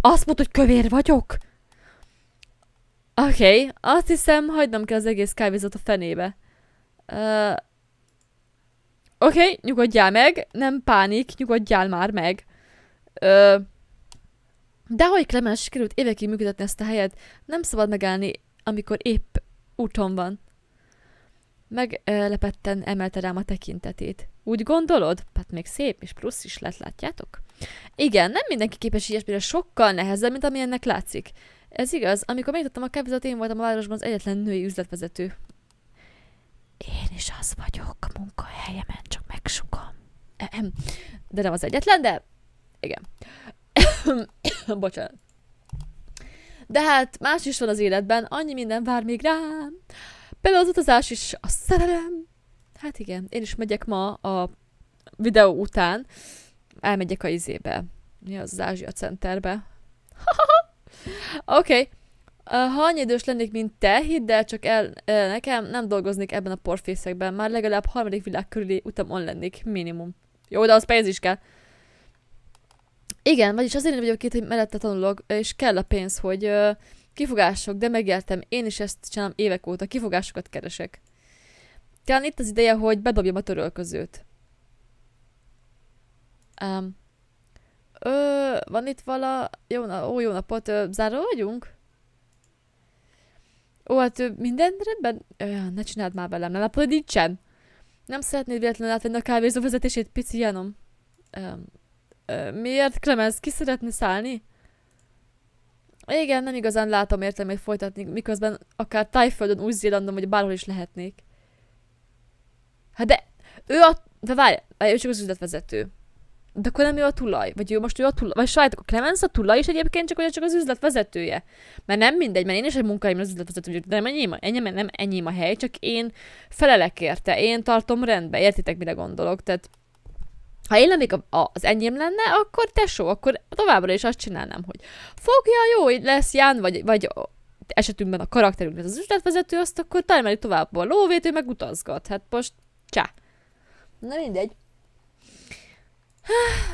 Azt mondta, hogy kövér vagyok? Oké, okay. azt hiszem, hagynom kell az egész kávézat a fenébe. Uh, Oké, okay, nyugodjál meg, nem pánik, nyugodjál már meg. Uh... de ahogy Clemens sikerült évekig működtetni ezt a helyet, nem szabad megállni, amikor épp úton van. Meglepetten emelte rám a tekintetét. Úgy gondolod? Hát még szép, és plusz is lett, látjátok? Igen, nem mindenki képes ilyesmire sokkal nehezebb, mint ami ennek látszik. Ez igaz, amikor megnyitottam a kevizet, én voltam a városban az egyetlen női üzletvezető. Én is az vagyok a munkahelyemen, csak megsukom. De nem az egyetlen, de igen. *coughs* Bocsánat. De hát más is van az életben, annyi minden vár még rám. Például az utazás is a szerelem. Hát igen, én is megyek ma a videó után. Elmegyek a izébe. Mi az, az Ázsia Centerbe? *laughs* Oké. okay. Ha annyi idős lennék, mint te, hidd el, csak el, nekem nem dolgoznék ebben a porfészekben. Már legalább harmadik világ körüli utamon lennék, minimum. Jó, de az pénz is kell. Igen, vagyis azért vagyok itt, hogy mellette tanulok, és kell a pénz, hogy Kifogások, de megértem, én is ezt csinálom évek óta, kifogásokat keresek. Talán itt az ideje, hogy bedobjam a törölközőt. Um, ö, van itt vala... Jó, na, ó, jó napot, zárva záró vagyunk? Ó, hát minden rendben? Ö, ne csináld már velem, ne napod nincsen. Nem szeretnéd véletlenül átvenni a kávézó vezetését, pici Janom? Um, ö, miért, Clemens, ki szeretne szállni? Igen, nem igazán látom értelmét folytatni, miközben akár Tájföldön, Új-Zélandon vagy bárhol is lehetnék. Hát de ő a... De várj, várj, ő csak az üzletvezető. De akkor nem ő a tulaj, vagy ő most ő a tulaj, vagy sajtok, a Clemens a tulaj is egyébként, csak hogy csak az üzletvezetője. Mert nem mindegy, mert én is egy munkáim az üzletvezető vagyok, de nem enyém, a, enyém, nem enyém a hely, csak én felelek érte, én tartom rendbe, értitek mire gondolok, tehát ha én lennék az enyém lenne, akkor tesó, akkor továbbra is azt csinálnám, hogy fogja, jó, hogy lesz Ján, vagy, vagy esetünkben a karakterünk lesz az üzletvezető, azt akkor termeli tovább a lóvét, ő meg utazgat. Hát most csá. Na mindegy.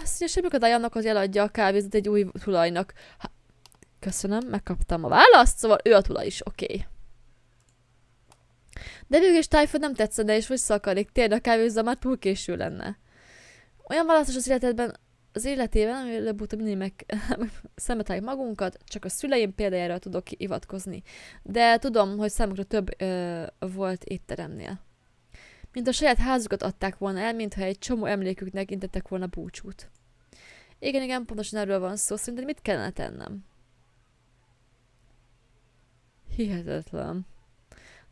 semmi A annak, hogy eladja a kávézat egy új tulajnak. Ha, köszönöm, megkaptam a választ, szóval ő a tulaj is, oké. Okay. De végül is Typhoon nem tetszene, és vissza szakadik térni a kávézat, már túl késő lenne. Olyan választás az életedben, az életében, amivel előbb-utóbb mindig meg, *laughs* szemeteljük magunkat, csak a szüleim példájára tudok hivatkozni. De tudom, hogy számukra több ö, volt étteremnél. Mint a saját házukat adták volna el, mintha egy csomó emléküknek intettek volna búcsút. Igen, igen, pontosan erről van szó. szerintem mit kellene tennem? Hihetetlen.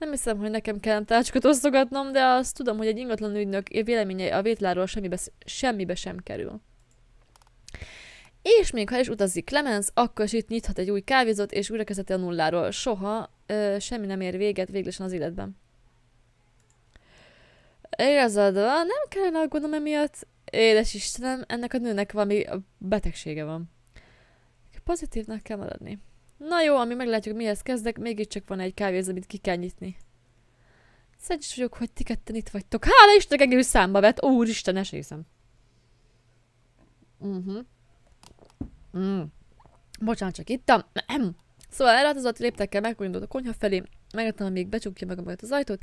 Nem hiszem, hogy nekem kell tácskot osztogatnom, de azt tudom, hogy egy ingatlan ügynök véleménye a vétláról semmibe, semmibe sem kerül. És még ha is utazik Clemens, akkor is itt nyithat egy új kávézót, és újra a nulláról. Soha ö, semmi nem ér véget véglesen az életben. Igazad van, nem kellene aggódnom emiatt. Édes Istenem, ennek a nőnek valami betegsége van. Pozitívnak kell maradni. Na jó, ami meglátjuk mihez kezdek, mégiscsak van egy kávéz, amit ki kell nyitni. Szerencsés vagyok, hogy ti ketten itt vagytok. Hála Istenek, egész számba vett. Úristen, esélyszem. Mhm. Uh -huh. mm. Bocsánat, csak ittam. *clears throat* szóval ellátozott léptekkel megkonyodott a konyha felé. Megettem, amíg becsukja meg a magát az ajtót.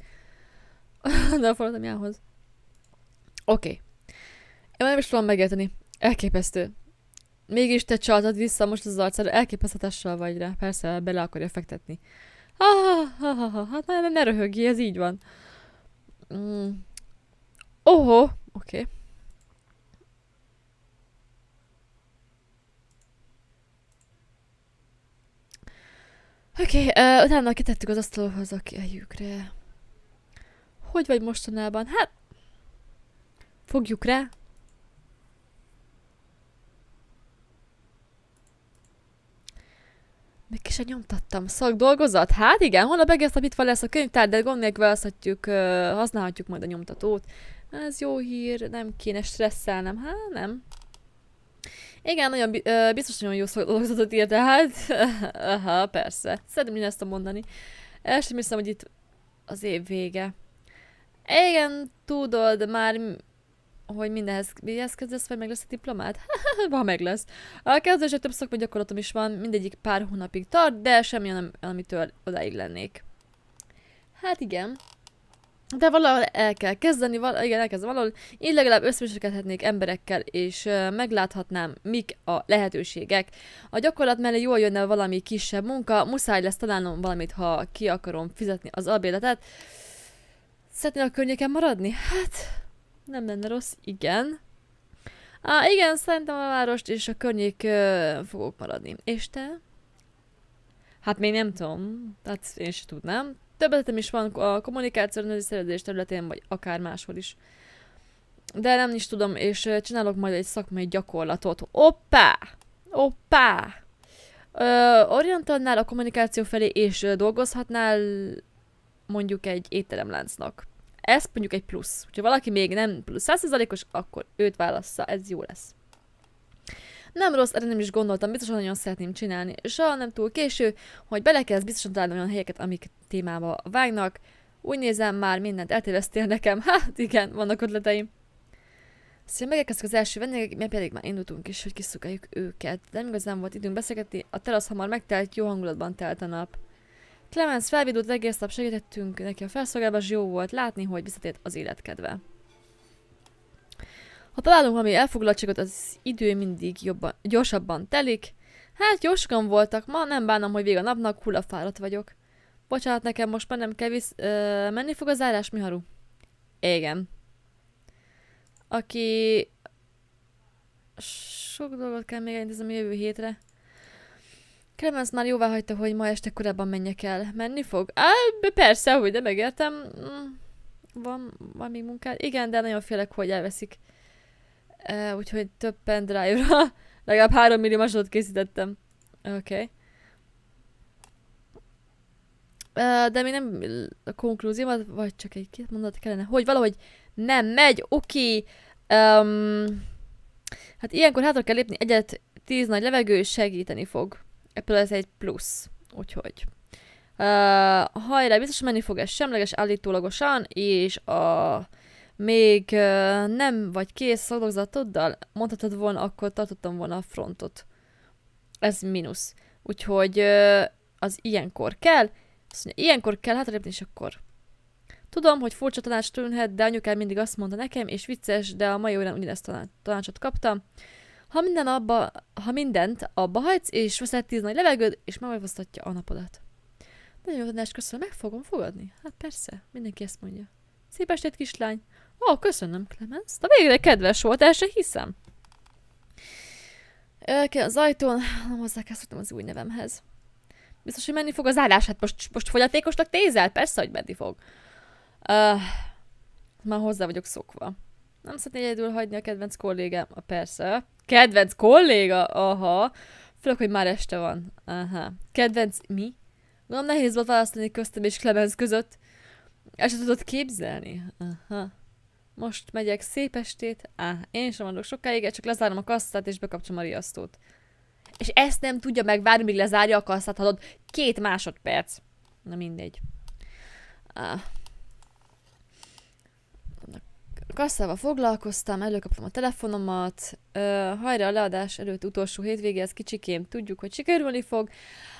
*laughs* De a jához. Oké. Okay. Én nem is tudom megérteni. Elképesztő. Mégis te csaltad vissza most az arcára, elképesztetessel vagy rá. Persze, bele akarja fektetni. Ha, ha, ha, ha, hát ne, ne röhögj, ez így van. Mm. Oho, oké. Okay. Oké, okay, uh, utána kitettük az asztalhoz a kihelyükre. Hogy vagy mostanában? Hát, fogjuk rá. Mégis nyomtattam szakdolgozat? Hát igen, holnap van lesz a könyvtár, de gond nélkül használhatjuk, használhatjuk majd a nyomtatót. Ez jó hír, nem kéne stresszelnem. Hát nem. Igen, nagyon biztos nagyon jó szakdolgozatot írt, hát... *laughs* Aha, persze. Szeretném ezt mondani. El sem hiszem, hogy itt az év vége. Igen, tudod, már hogy mindenhez kezdesz, vagy meg lesz a diplomát? ha *laughs* meg lesz. A kezdésre több szakmai gyakorlatom is van, mindegyik pár hónapig tart, de semmi, nem, amitől odáig lennék. Hát igen. De valahol el kell kezdeni, val igen, elkezdem valahol, így legalább összemesekedhetnék emberekkel, és uh, megláthatnám, mik a lehetőségek. A gyakorlat mellé jól jönne valami kisebb munka, muszáj lesz találnom valamit, ha ki akarom fizetni az albéletet. Szeretnél a környéken maradni? Hát, nem lenne rossz, igen. Á, ah, igen, szerintem a várost és a környék ö, fogok maradni. És te? Hát még nem tudom, tehát én sem tudnám. Többetem is van a kommunikáció szerződés területén, vagy akár máshol is. De nem is tudom, és csinálok majd egy szakmai gyakorlatot. Oppá! Oppá! Ö, orientálnál a kommunikáció felé, és dolgozhatnál mondjuk egy ételemláncnak. Ez mondjuk egy plusz. Hogyha valaki még nem plusz 100%-os, akkor őt válassza, ez jó lesz. Nem rossz, erre nem is gondoltam, biztosan nagyon szeretném csinálni. Soha nem túl késő, hogy belekezd biztosan találni olyan helyeket, amik témába vágnak. Úgy nézem, már mindent eltévesztél nekem. Hát *laughs* igen, vannak ötleteim. Szóval megérkeztek az első vendégek, mi pedig már indultunk is, hogy kiszukáljuk őket. De nem igazán volt időnk beszélgetni, a terasz hamar megtelt, jó hangulatban telt a nap. Clemens felvidult egész nap segítettünk neki a felszolgálás és jó volt látni, hogy visszatért az életkedve. Ha találunk valami elfoglaltságot, az idő mindig jobban, gyorsabban telik. Hát jó sokan voltak, ma nem bánom, hogy vége a napnak, hullafáradt vagyok. Bocsánat, nekem most már nem kell visz, ö, menni fog az zárás, Miharu? Igen. Aki... Sok dolgot kell még elintézni a jövő hétre. Clemens már jóvá hagyta, hogy ma este korábban menjek el. Menni fog? Á, persze, hogy de megértem. Mm, van, van még munkád? Igen, de nagyon félek, hogy elveszik. Uh, úgyhogy több pendrive-ra *laughs* legalább 3 millió másodot készítettem. Oké. Okay. Uh, de mi nem a konklúziómat, vagy csak egy két mondat kellene. Hogy valahogy nem megy, oké. Okay. Um, hát ilyenkor hátra kell lépni egyet, tíz nagy levegő segíteni fog. Apple ez egy plusz, úgyhogy. Uh, hajrá, biztos menni fog ez semleges állítólagosan, és a még uh, nem vagy kész szolgozatoddal, mondhatod volna, akkor tartottam volna a frontot. Ez mínusz. Úgyhogy uh, az ilyenkor kell, azt mondja, ilyenkor kell hátralépni, és akkor Tudom, hogy furcsa tanács tűnhet, de anyukám mindig azt mondta nekem, és vicces, de a mai órán ugyanezt tanácsot kaptam. Ha, minden abba, ha mindent abba hagysz, és veszed tíz nagy levegőd, és megváltoztatja a napodat. Nagyon jó tanács, köszönöm, meg fogom fogadni. Hát persze, mindenki ezt mondja. Szép estét, kislány. Ó, oh, köszönöm, Clemens. De végre kedves volt, el sem hiszem. Elke az ajtón, nem hozzákászottam az új nevemhez. Biztos, hogy menni fog az állás, hát most, most fogyatékosnak tézel? Persze, hogy menni fog. Uh, már hozzá vagyok szokva. Nem szeretné egyedül hagyni a kedvenc kollégám. A persze. Kedvenc kolléga? Aha. Főleg, hogy már este van. Aha. Kedvenc mi? Gondolom nehéz volt választani köztem és Clemens között. El sem tudod képzelni? Aha. Most megyek szép estét. Á, ah, én sem mondok sokáig, csak lezárom a kasszát és bekapcsolom a riasztót. És ezt nem tudja megvárni, míg lezárja a kasszát, adod két másodperc. Na mindegy. Á, ah kasszával foglalkoztam, előkaptam a telefonomat, ö, hajrá a leadás előtt utolsó ez kicsikém, tudjuk, hogy sikerülni fog.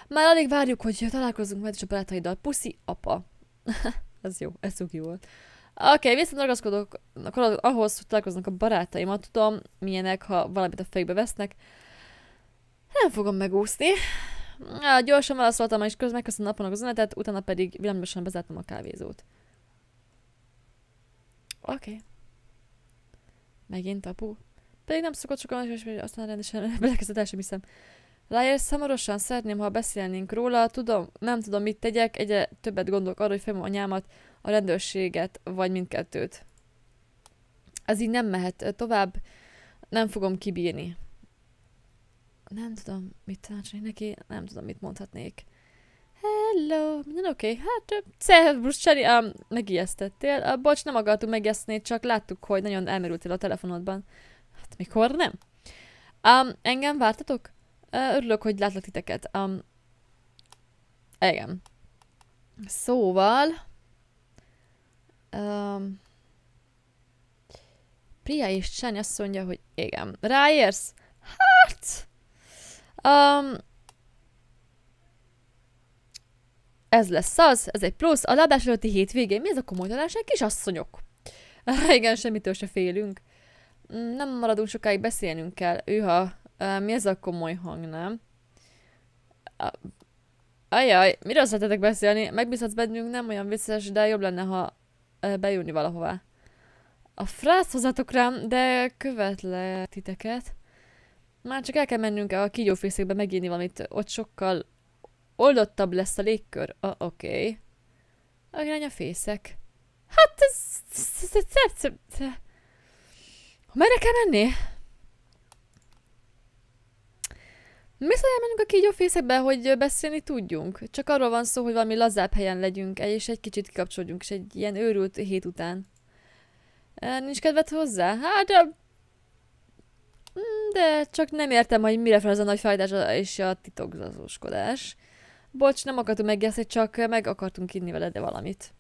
Már alig várjuk, hogy találkozunk majd is a barátaiddal. Puszi, apa. *laughs* ez jó, ez jó volt. Oké, okay, viszont ragaszkodok ahhoz, hogy találkoznak a barátaimat, tudom, milyenek, ha valamit a fejbe vesznek. Nem fogom megúszni. Ja, gyorsan válaszoltam, és közben megköszönöm napon az üzenetet, utána pedig villámosan bezártam a kávézót. Oké. Okay. Megint apu? Pedig nem szokott sokan, és aztán rendesen *laughs* belekezdett első hiszem. Lájér szamarosan szeretném, ha beszélnénk róla, tudom, nem tudom, mit tegyek, egyre többet gondolok arra, hogy fejlom anyámat, a rendőrséget, vagy mindkettőt. Ez így nem mehet tovább, nem fogom kibírni. Nem tudom, mit tanácsolni neki, nem tudom, mit mondhatnék hello, minden oké? Okay. Hát, szervusz, Cseri, um, megijesztettél. Uh, bocs, nem akartunk megijeszteni, csak láttuk, hogy nagyon elmerültél a telefonodban. Hát mikor nem? Um, engem vártatok? Uh, örülök, hogy látlak titeket. Um, igen. Szóval... Um, Priya és Csani azt mondja, hogy igen. Ráérsz? Hát... Um, Ez lesz az, ez egy plusz, a ladás előtti hétvégén. Mi ez a kis Kisasszonyok. *laughs* Igen, semmitől se félünk. Mm, nem maradunk sokáig, beszélnünk kell. Őha, mi ez a komoly hang, nem? Ajaj, miről szeretetek beszélni? Megbízhatsz bennünk, nem olyan vicces, de jobb lenne, ha bejönni valahová. A frász hozatok rám, de követlek titeket. Már csak el kell mennünk a kígyófészékbe megírni valamit, ott sokkal Oldottabb lesz a légkör. Ah, oké. A Agrány a fészek. Hát ez... ez, ez, ez, ez, ez. Merre kell menni? Mi szóval menjünk a kígyófészekbe, hogy beszélni tudjunk? Csak arról van szó, hogy valami lazább helyen legyünk, és egy kicsit kikapcsolódjunk, és egy ilyen őrült hét után. E, nincs kedved hozzá? Hát, de... Mm, de csak nem értem, hogy mire fel az a nagy fájdás és a titokzazóskodás. Bocs, nem akartam megjászni, csak meg akartunk inni veled de valamit.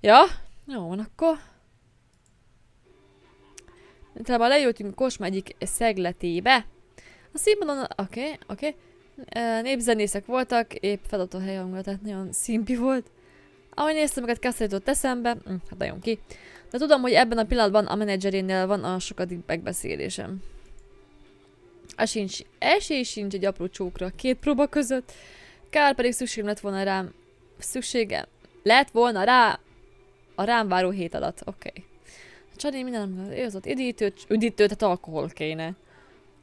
Ja? Jó van akkor. Talán lejöttünk Kosma egyik szegletébe. A színpadon, oké, okay, oké. Okay. Népzenészek voltak, épp feladott a hely tehát nagyon szimpi volt. Ahogy néztem őket, kasszállított eszembe, hm, hát nagyon ki. De tudom, hogy ebben a pillanatban a menedzserénél van a sokadik megbeszélésem. A sincs, esély sincs egy apró csókra, két próba között. Kár pedig szükségem lett volna rám. Szüksége? lett volna rá a rám váró hét alatt. Oké. Okay. A Csani minden érzott üdítőt, üdítőt, tehát alkohol kéne.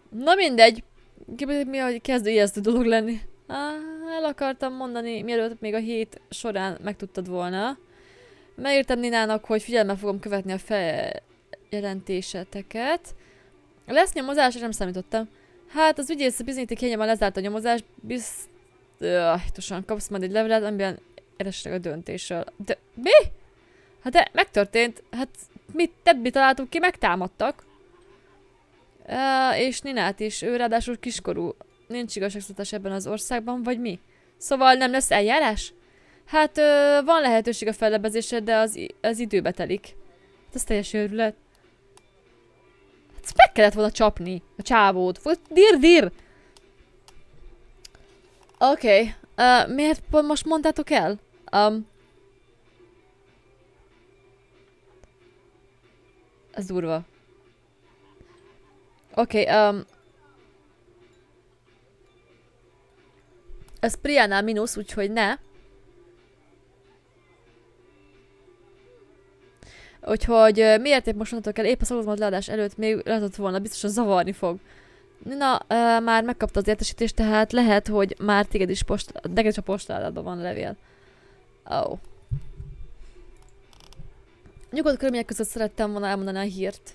Na mindegy. Kibélt mi, hogy kezdő ijesztő dolog lenni. Ah, el akartam mondani, mielőtt még a hét során megtudtad volna. Megírtam Ninának, hogy figyelme fogom követni a feljelentéseteket. Lesz nyomozás, nem számítottam. Hát az ügyész bizonyíték hiányában lezárt a nyomozás, bizt Tusan kapsz majd egy levelet, amiben eresleg a döntésről. De mi? Hát de megtörtént. Hát mit, tebbi találtuk ki, megtámadtak. Uh, és Ninát is, ő ráadásul kiskorú. Nincs igazságszatás ebben az országban, vagy mi? Szóval nem lesz eljárás? Hát ö, van lehetőség a fellebezésre, de az, az időbe telik. Hát ez teljes őrület. Hát meg kellett volna csapni a csávót. Dir-dir! Oké, okay. uh, eh, miért most mondtátok el? Um, ez durva. Oké, okay, um, Ez Priánál mínusz, úgyhogy ne. Úgyhogy eh, miért épp most mondtok el, épp a szavazmat leadás előtt még lehetett volna, biztosan zavarni fog. Nina uh, már megkapta az értesítést, tehát lehet, hogy már téged is posta, neked is a postáladban van levél. Oh. Nyugodt körülmények között szerettem volna elmondani a hírt.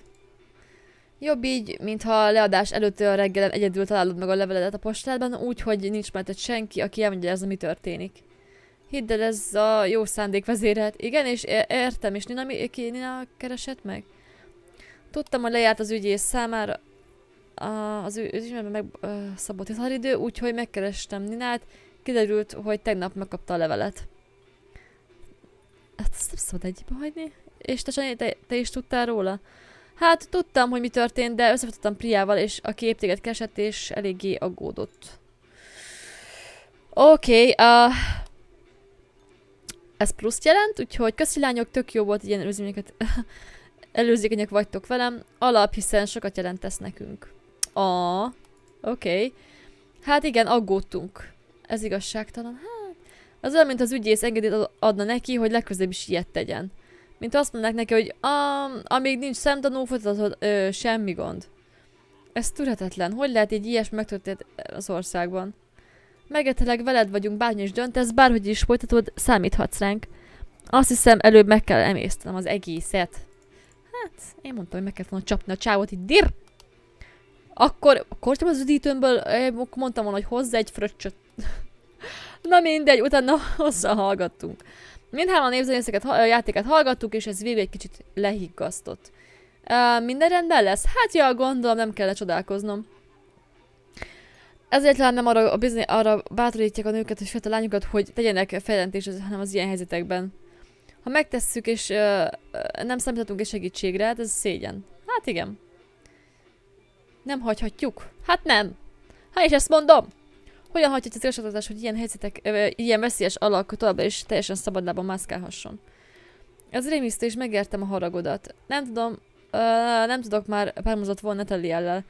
Jobb így, mintha a leadás előtt a reggelen egyedül találod meg a leveledet a postában, úgyhogy nincs mellett senki, aki elmondja ez, mi történik. Hidd el, ez a jó szándék vezérelt. Igen, és értem, és Nina, mi, ki Nina keresett meg? Tudtam, hogy lejárt az ügyész számára, az ő, őt is megszabott uh, idő, úgyhogy megkerestem Ninát, kiderült, hogy tegnap megkapta a levelet. Hát ezt nem szabad egybe hagyni. És te, Sanyi, te, te is tudtál róla? Hát tudtam, hogy mi történt, de összefutottam Priával, és a kép téged keresett, és eléggé aggódott. Oké, okay, uh, ez plusz jelent, úgyhogy köszi lányok, tök jó volt ilyen előzményeket, *laughs* előzékenyek vagytok velem. Alap, hiszen sokat jelentesz nekünk. A. Oké. Okay. Hát igen, aggódtunk. Ez igazságtalan. Hát, az olyan, mint az ügyész engedélyt adna neki, hogy legközelebb is ilyet tegyen. Mint azt mondják neki, hogy um, amíg nincs szemtanú, folytatod, ö, semmi gond. Ez tűrhetetlen. Hogy lehet egy ilyes megtörtént az országban? Megeteleg veled vagyunk, bármi is döntesz, bárhogy is folytatod, számíthatsz ránk. Azt hiszem, előbb meg kell emésztenem az egészet. Hát, én mondtam, hogy meg kell volna csapni a csávot, itt, dir! Akkor, akkor az üdítőmből eh, mondtam volna, hogy hozz egy fröccsöt. *laughs* Na mindegy, utána *laughs* hozzá hallgattunk. Mindhárman népzenészeket, a eh, játékát hallgattuk, és ez végül egy kicsit lehiggasztott. Uh, minden rendben lesz? Hát ja, gondolom, nem kell csodálkoznom. Ezért talán nem arra, a bizony, arra bátorítják a nőket és fiatal lányokat, hogy tegyenek feljelentést, hanem az ilyen helyzetekben. Ha megtesszük és uh, nem számíthatunk egy segítségre, hát ez szégyen. Hát igen. Nem hagyhatjuk. Hát nem. Hát és ezt mondom. Hogyan hagyja az igazságotatás, hogy ilyen helyzetek, ö, ilyen veszélyes alak továbbra is teljesen szabadlában mászkálhasson? Ez rémisztő, és megértem a haragodat. Nem tudom, ö, nem tudok már pármozott volna Nataliellel.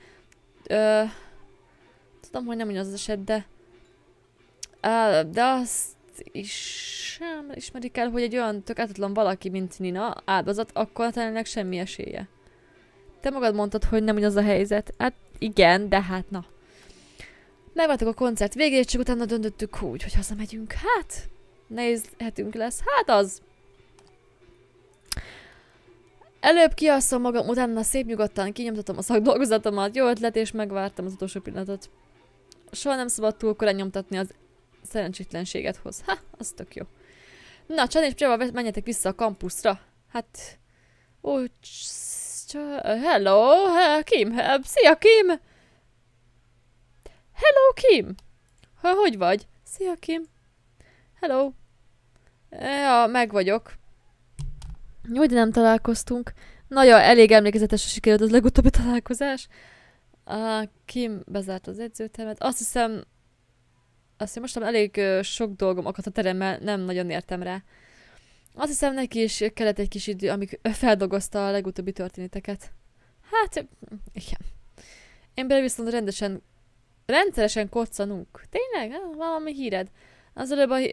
Tudom, hogy nem ugyanaz az eset, de... Ö, de azt is sem ismerik el, hogy egy olyan tök valaki, mint Nina áldozat, akkor Natalie-nek semmi esélye. Te magad mondtad, hogy nem ugyanaz a helyzet. Hát igen, de hát na. Megváltok a koncert végét, csak utána döntöttük úgy, hogy hazamegyünk. Hát, nézhetünk hetünk lesz. Hát az. Előbb kiasszom magam, utána szép nyugodtan kinyomtatom a szakdolgozatomat. Jó ötlet, és megvártam az utolsó pillanatot. Soha nem szabad túl korán nyomtatni az szerencsétlenséget hoz. Ha, az tök jó. Na, Csani és Csaba, menjetek vissza a kampuszra. Hát, úgy Hello, Kim! Szia, Kim! Hello, Kim! Ha, hogy vagy? Szia, Kim! Hello! Ja, e, meg vagyok. Jó, de nem találkoztunk. Na ja, elég emlékezetes a sikerült az legutóbbi találkozás. Uh, Kim bezárt az edzőtermet. Azt hiszem, azt hiszem, mostan elég sok dolgom akadt a teremmel, nem nagyon értem rá. Azt hiszem neki is kellett egy kis idő, amíg feldolgozta a legutóbbi történeteket. Hát, igen. bele viszont rendesen, rendszeresen koccanunk. Tényleg? Valami híred? Az előbb, a, ö,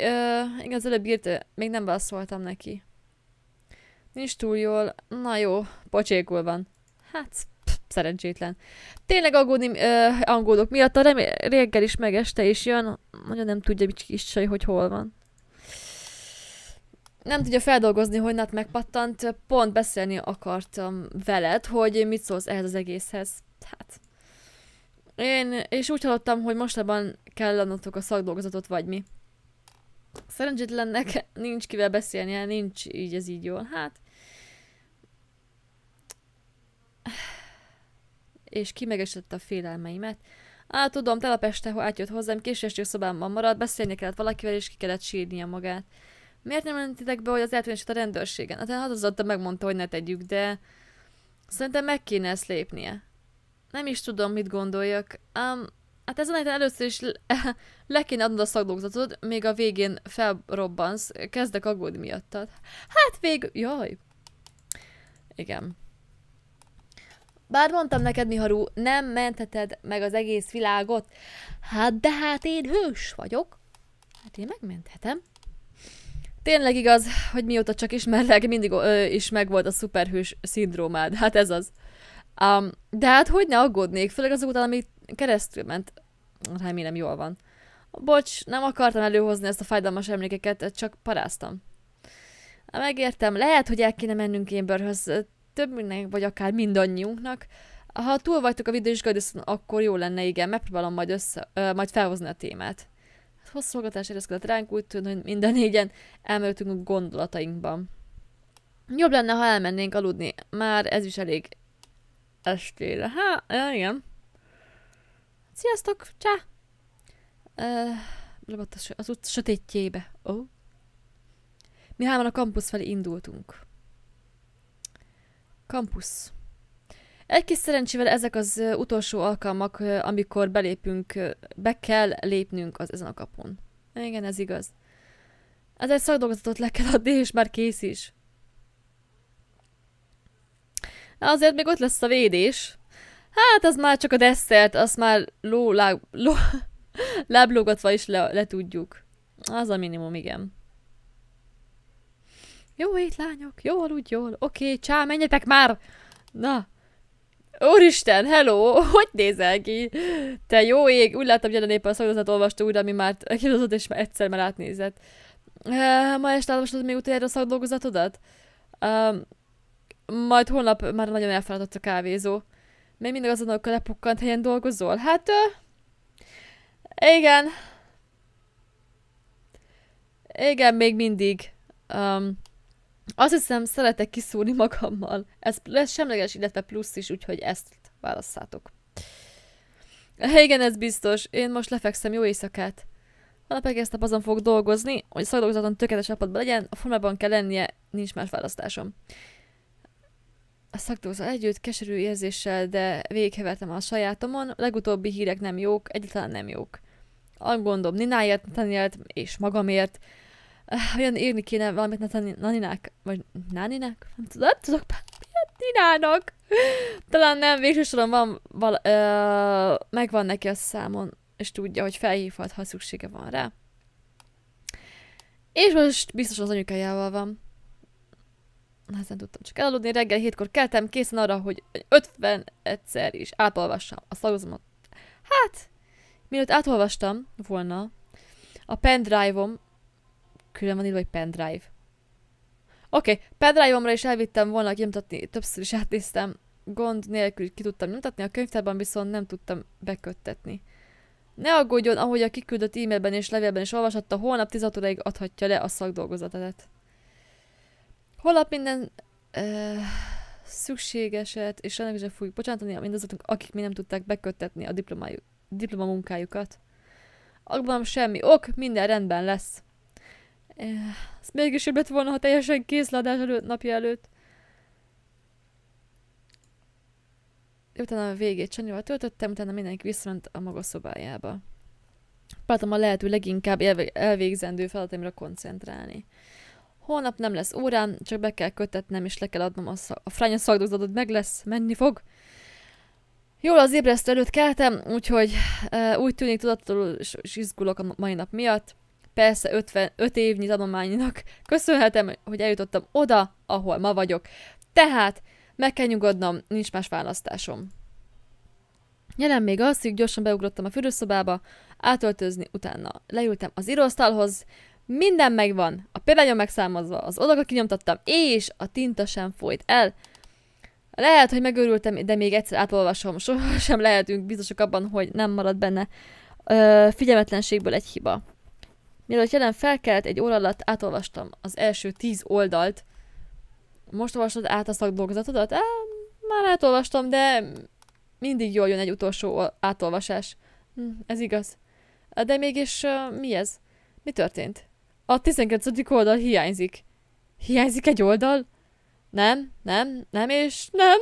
igen, az előbb írt, még nem válaszoltam neki. Nincs túl jól. Na jó, pocsékul van. Hát, pff, szerencsétlen. Tényleg aggódni ö, angolok miatt a reggel is meg este is jön. Nagyon nem tudja, mit kis csaj, hogy hol van nem tudja feldolgozni, hogy Nat megpattant, pont beszélni akartam veled, hogy mit szólsz ehhez az egészhez. Hát... Én, és úgy hallottam, hogy mostában kell adnotok a szakdolgozatot, vagy mi. Szerencsétlennek nincs kivel beszélnie, hát nincs így ez így jól. Hát... És kimegesett a félelmeimet. Á, tudom, telepeste, ha átjött hozzám, késő szobámban maradt, beszélni kellett valakivel, és ki kellett sírnia magát. Miért nem mentitek be, hogy az eltűnés a rendőrségen? Hát adta megmondta, hogy ne tegyük, de... Szerintem meg kéne ezt lépnie. Nem is tudom, mit gondoljak. Um, hát ezen a először is le, *laughs* le kéne adnod a szakdolgozatod, még a végén felrobbansz. Kezdek aggódni miattad. Hát vég... Jaj! Igen. Bár mondtam neked, Miharu, nem mentheted meg az egész világot. Hát de hát én hős vagyok. Hát én megmenthetem. Tényleg igaz, hogy mióta csak ismerlek, mindig ö, is megvolt a szuperhős szindrómád. Hát ez az. Um, de hát hogy ne aggódnék, főleg után, ami keresztül ment. Remélem jól van. Bocs, nem akartam előhozni ezt a fájdalmas emlékeket, csak paráztam. Megértem, lehet, hogy el kéne mennünk több többünknek, vagy akár mindannyiunknak. Ha túl vagytok a videóvizsgálaton, akkor jó lenne, igen, megpróbálom majd, össze, ö, majd felhozni a témát hosszú hallgatás érezkedett ránk, úgy tűnt, hogy minden négyen elmerültünk a gondolatainkban. Jobb lenne, ha elmennénk aludni. Már ez is elég estére. Há, igen. Sziasztok, csá! Uh, az út sötétjébe. Ó. Oh. Mi hárman a kampusz felé indultunk. Kampusz. Egy kis szerencsével ezek az utolsó alkalmak, amikor belépünk, be kell lépnünk az ezen a kapun. Igen, ez igaz. Ez egy szakdolgozatot le kell adni, és már kész is. Azért még ott lesz a védés. Hát, az már csak a desszert, azt már ló, lá, ló, *laughs* láblógatva is le, le tudjuk. Az a minimum, igen. Jó hét, lányok! Jó aludj jól! Oké, csá, menjetek már! Na, Úristen, hello! Hogy nézel ki? Te jó ég! Úgy láttam, jelen éppen a szakadozat olvasta újra, ami már kidozott, és már egyszer már átnézett. Uh, ma este olvasod még utoljára a szakdolgozatodat? Uh, majd holnap már nagyon elfáradt a kávézó. Még mindig azon a lepukkant helyen dolgozol? Hát... Uh, igen. Igen, még mindig. Um, azt hiszem, szeretek kiszúrni magammal. Ez lesz semleges, illetve plusz is, úgyhogy ezt válasszátok. Igen, ez biztos. Én most lefekszem, jó éjszakát. Holnap ezt nap azon fog dolgozni, hogy szakdolgozaton tökéletes állapotban legyen, a formában kell lennie, nincs más választásom. A szakdolgozat együtt, keserű érzéssel, de végighevertem a sajátomon, legutóbbi hírek nem jók, egyáltalán nem jók. Aggondom Nináért, Nathanielt és magamért, Ah, olyan írni kéne valamit a naninák, vagy náninek? Nem tudod, tudok Ninának. Talán nem, végső soron van, val, ö, megvan neki a számon, és tudja, hogy felhívhat, ha szüksége van rá. És most biztos az anyukájával van. Hát nem tudtam csak elaludni, reggel hétkor keltem készen arra, hogy 50 egyszer is átolvassam a szagozomat. Hát, mielőtt átolvastam volna, a pendrive-om Külön van írva, vagy pendrive. Oké, okay, pendrive-omra is elvittem volna nyomtatni, többször is átnéztem. Gond nélkül ki tudtam nyomtatni, a könyvtárban viszont nem tudtam beköttetni. Ne aggódjon, ahogy a kiküldött e-mailben és levélben is olvashatta, holnap 16 óráig adhatja le a szakdolgozatát. Holnap minden uh, szükségeset és rendelkezésre fogjuk a mindazoknak, akik mi nem tudták beköttetni a diplomájuk, diplomamunkájukat. Aggódom semmi ok, minden rendben lesz. Ez mégis jobb lett volna, ha teljesen ladás előtt napja előtt. Utána a végét Csanyival töltöttem, utána mindenki visszament a maga szobájába. Próbáltam a lehető leginkább elvégzendő feladatomra koncentrálni. Holnap nem lesz órán, csak be kell kötetnem, és le kell adnom a, a fránya szakdozatot, meg lesz, menni fog. Jól az ébresztő előtt keltem, úgyhogy e, úgy tűnik tudattal és, és izgulok a mai nap miatt. Persze 55 évnyi tanulmánynak köszönhetem, hogy eljutottam oda, ahol ma vagyok. Tehát meg kell nyugodnom, nincs más választásom. Jelen még az, hogy gyorsan beugrottam a fürdőszobába, átöltözni utána. Leültem az íróasztalhoz, minden megvan, a példányom megszámozva, az odaga kinyomtattam, és a tinta sem folyt el. Lehet, hogy megőrültem, de még egyszer átolvasom, Sohasem lehetünk biztosak abban, hogy nem marad benne ö, figyelmetlenségből egy hiba. Mielőtt jelen felkelt, egy óra alatt átolvastam az első tíz oldalt. Most olvastad át a szakdolgozatodat? Á, már átolvastam, de mindig jól jön egy utolsó átolvasás. Hm, ez igaz. De mégis uh, mi ez? Mi történt? A 12. oldal hiányzik. Hiányzik egy oldal? Nem, nem, nem, és nem.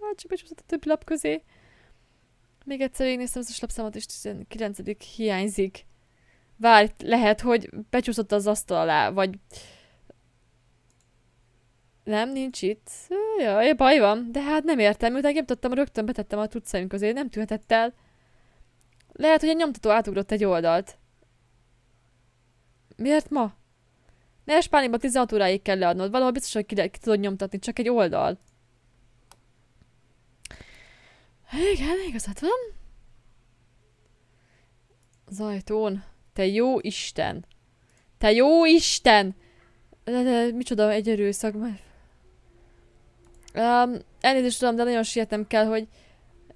Hát csak becsúszott a többi lap közé. Még egyszer végignéztem az a lapszámot, és 19. hiányzik várt, lehet, hogy becsúszott az asztal alá, vagy... Nem, nincs itt. Jaj, baj van, de hát nem értem, miután nyomtattam, rögtön betettem a tudcaim közé, nem tűhetett el. Lehet, hogy a nyomtató átugrott egy oldalt. Miért ma? Ne Pálinba 16 óráig kell leadnod, valahol biztos, hogy ki, ki tudod nyomtatni, csak egy oldal. Igen, igazad van. Az ajtón. Te jó Isten! Te jó Isten! De, de, micsoda egy erőszak már. Um, elnézést tudom, de nagyon sietnem kell, hogy...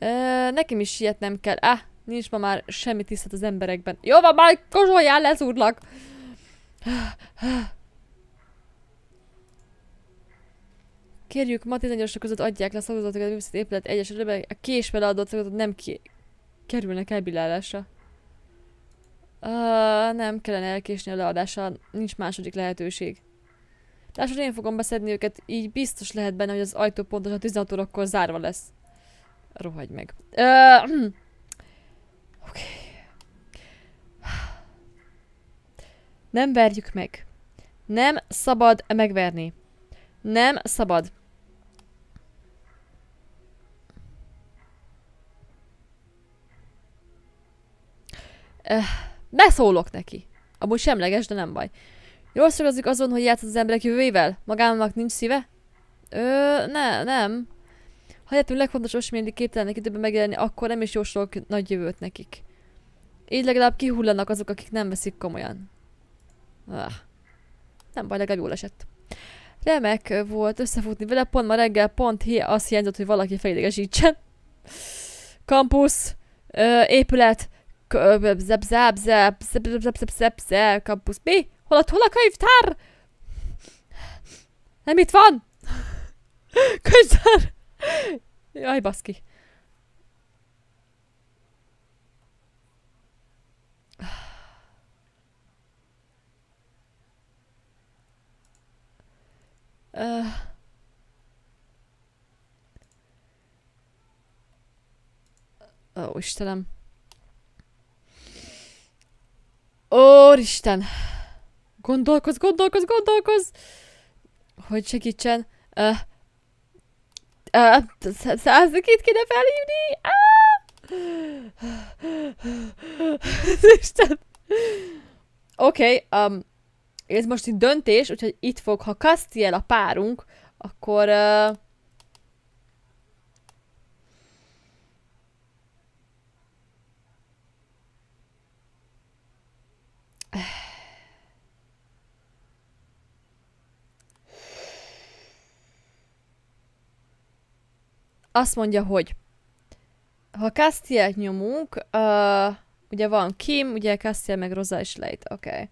Uh, nekem is sietnem kell. Ah, nincs ma már semmi tisztelt az emberekben. Jó van, már kozsoljál, lezúrlak! Kérjük, ma 14 között adják le a szakadatokat, a épület egyes a késvel adott szavazatot nem ki kerülnek elbillálásra. Uh, nem kellene elkésni a leadással, nincs második lehetőség. Lásod, én fogom beszedni őket, így biztos lehet benne, hogy az ajtó pontosan 16 órakor zárva lesz. Rohagy meg. Uh, *clears throat* Oké. Okay. Nem verjük meg. Nem szabad megverni. Nem szabad. Uh. Beszólok neki. Amúgy semleges, de nem baj. Jól szorozik azon, hogy játsz az emberek jövőjével? Magának nincs szíve? Ö, ne, nem. Ha lehetünk legfontosabb olyasmi képtelenek időben megjelenni, akkor nem is jósolok nagy jövőt nekik. Így legalább kihullanak azok, akik nem veszik komolyan. Ah. Nem baj, legalább jól esett. Remek volt összefutni vele, pont ma reggel pont hi azt hiányzott, hogy valaki fejlegesítsen. Kampusz, ö, épület, Zep, zep, kampusz. Mi? Hol a, hol a könyvtár? Nem itt van? *laughs* Könyvtár! Jaj, baszki. Uh. Ó, Istenem. Úristen! Gondolkoz, gondolkoz, gondolkoz! Hogy segítsen. Száz, uh, Százakit kéne felhívni! Ah! Isten! Oké, um, ez most itt döntés, úgyhogy itt fog, ha Castiel a párunk, akkor... Uh, Azt mondja, hogy ha Castiel-t nyomunk, uh, ugye van Kim, ugye Castiel meg Rosa is lejt, oké. Okay.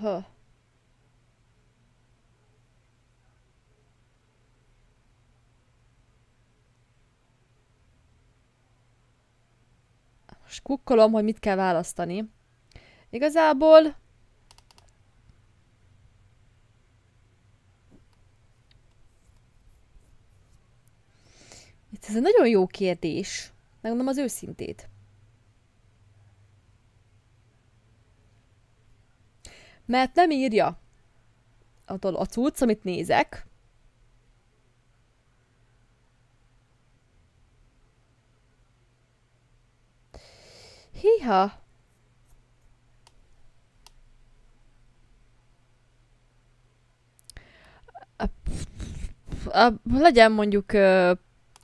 -huh. És kukkolom, hogy mit kell választani. Igazából... Itt ez egy nagyon jó kérdés. Megmondom az őszintét. Mert nem írja a, a cucc, amit nézek. Hiha! A, a, legyen mondjuk uh,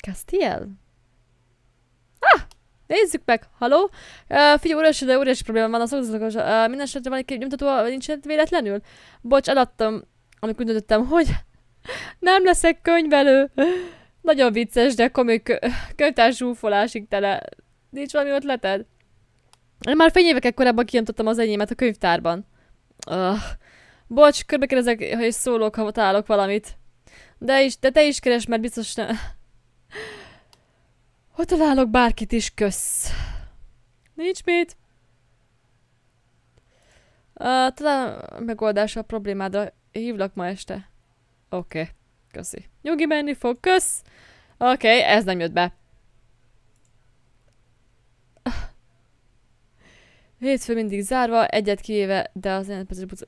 Castiel? Ah! Nézzük meg! Haló? Uh, figyelj, uras, de óriási probléma van a szakaszokos. Uh, minden esetre van egy kép nyomtató, nincs véletlenül? Bocs, eladtam, amikor úgy döntöttem, hogy nem leszek könyvelő. Nagyon vicces, de komik könyvtárs zsúfolásig tele. Nincs valami ötleted? Én már évekkel korábban kijöntottem az enyémet a könyvtárban. Öh. Bocs, körbe kérdezek, ha is szólok, ha találok valamit. De, is, de te is keres, mert biztos ne... Ha találok bárkit is, kösz. Nincs mit. Uh, talán megoldás a problémádra. Hívlak ma este. Oké, okay. köszi. Nyugi menni fog, kösz. Oké, okay, ez nem jött be. Hétfő mindig zárva, egyet kivéve, de az ilyen perces busz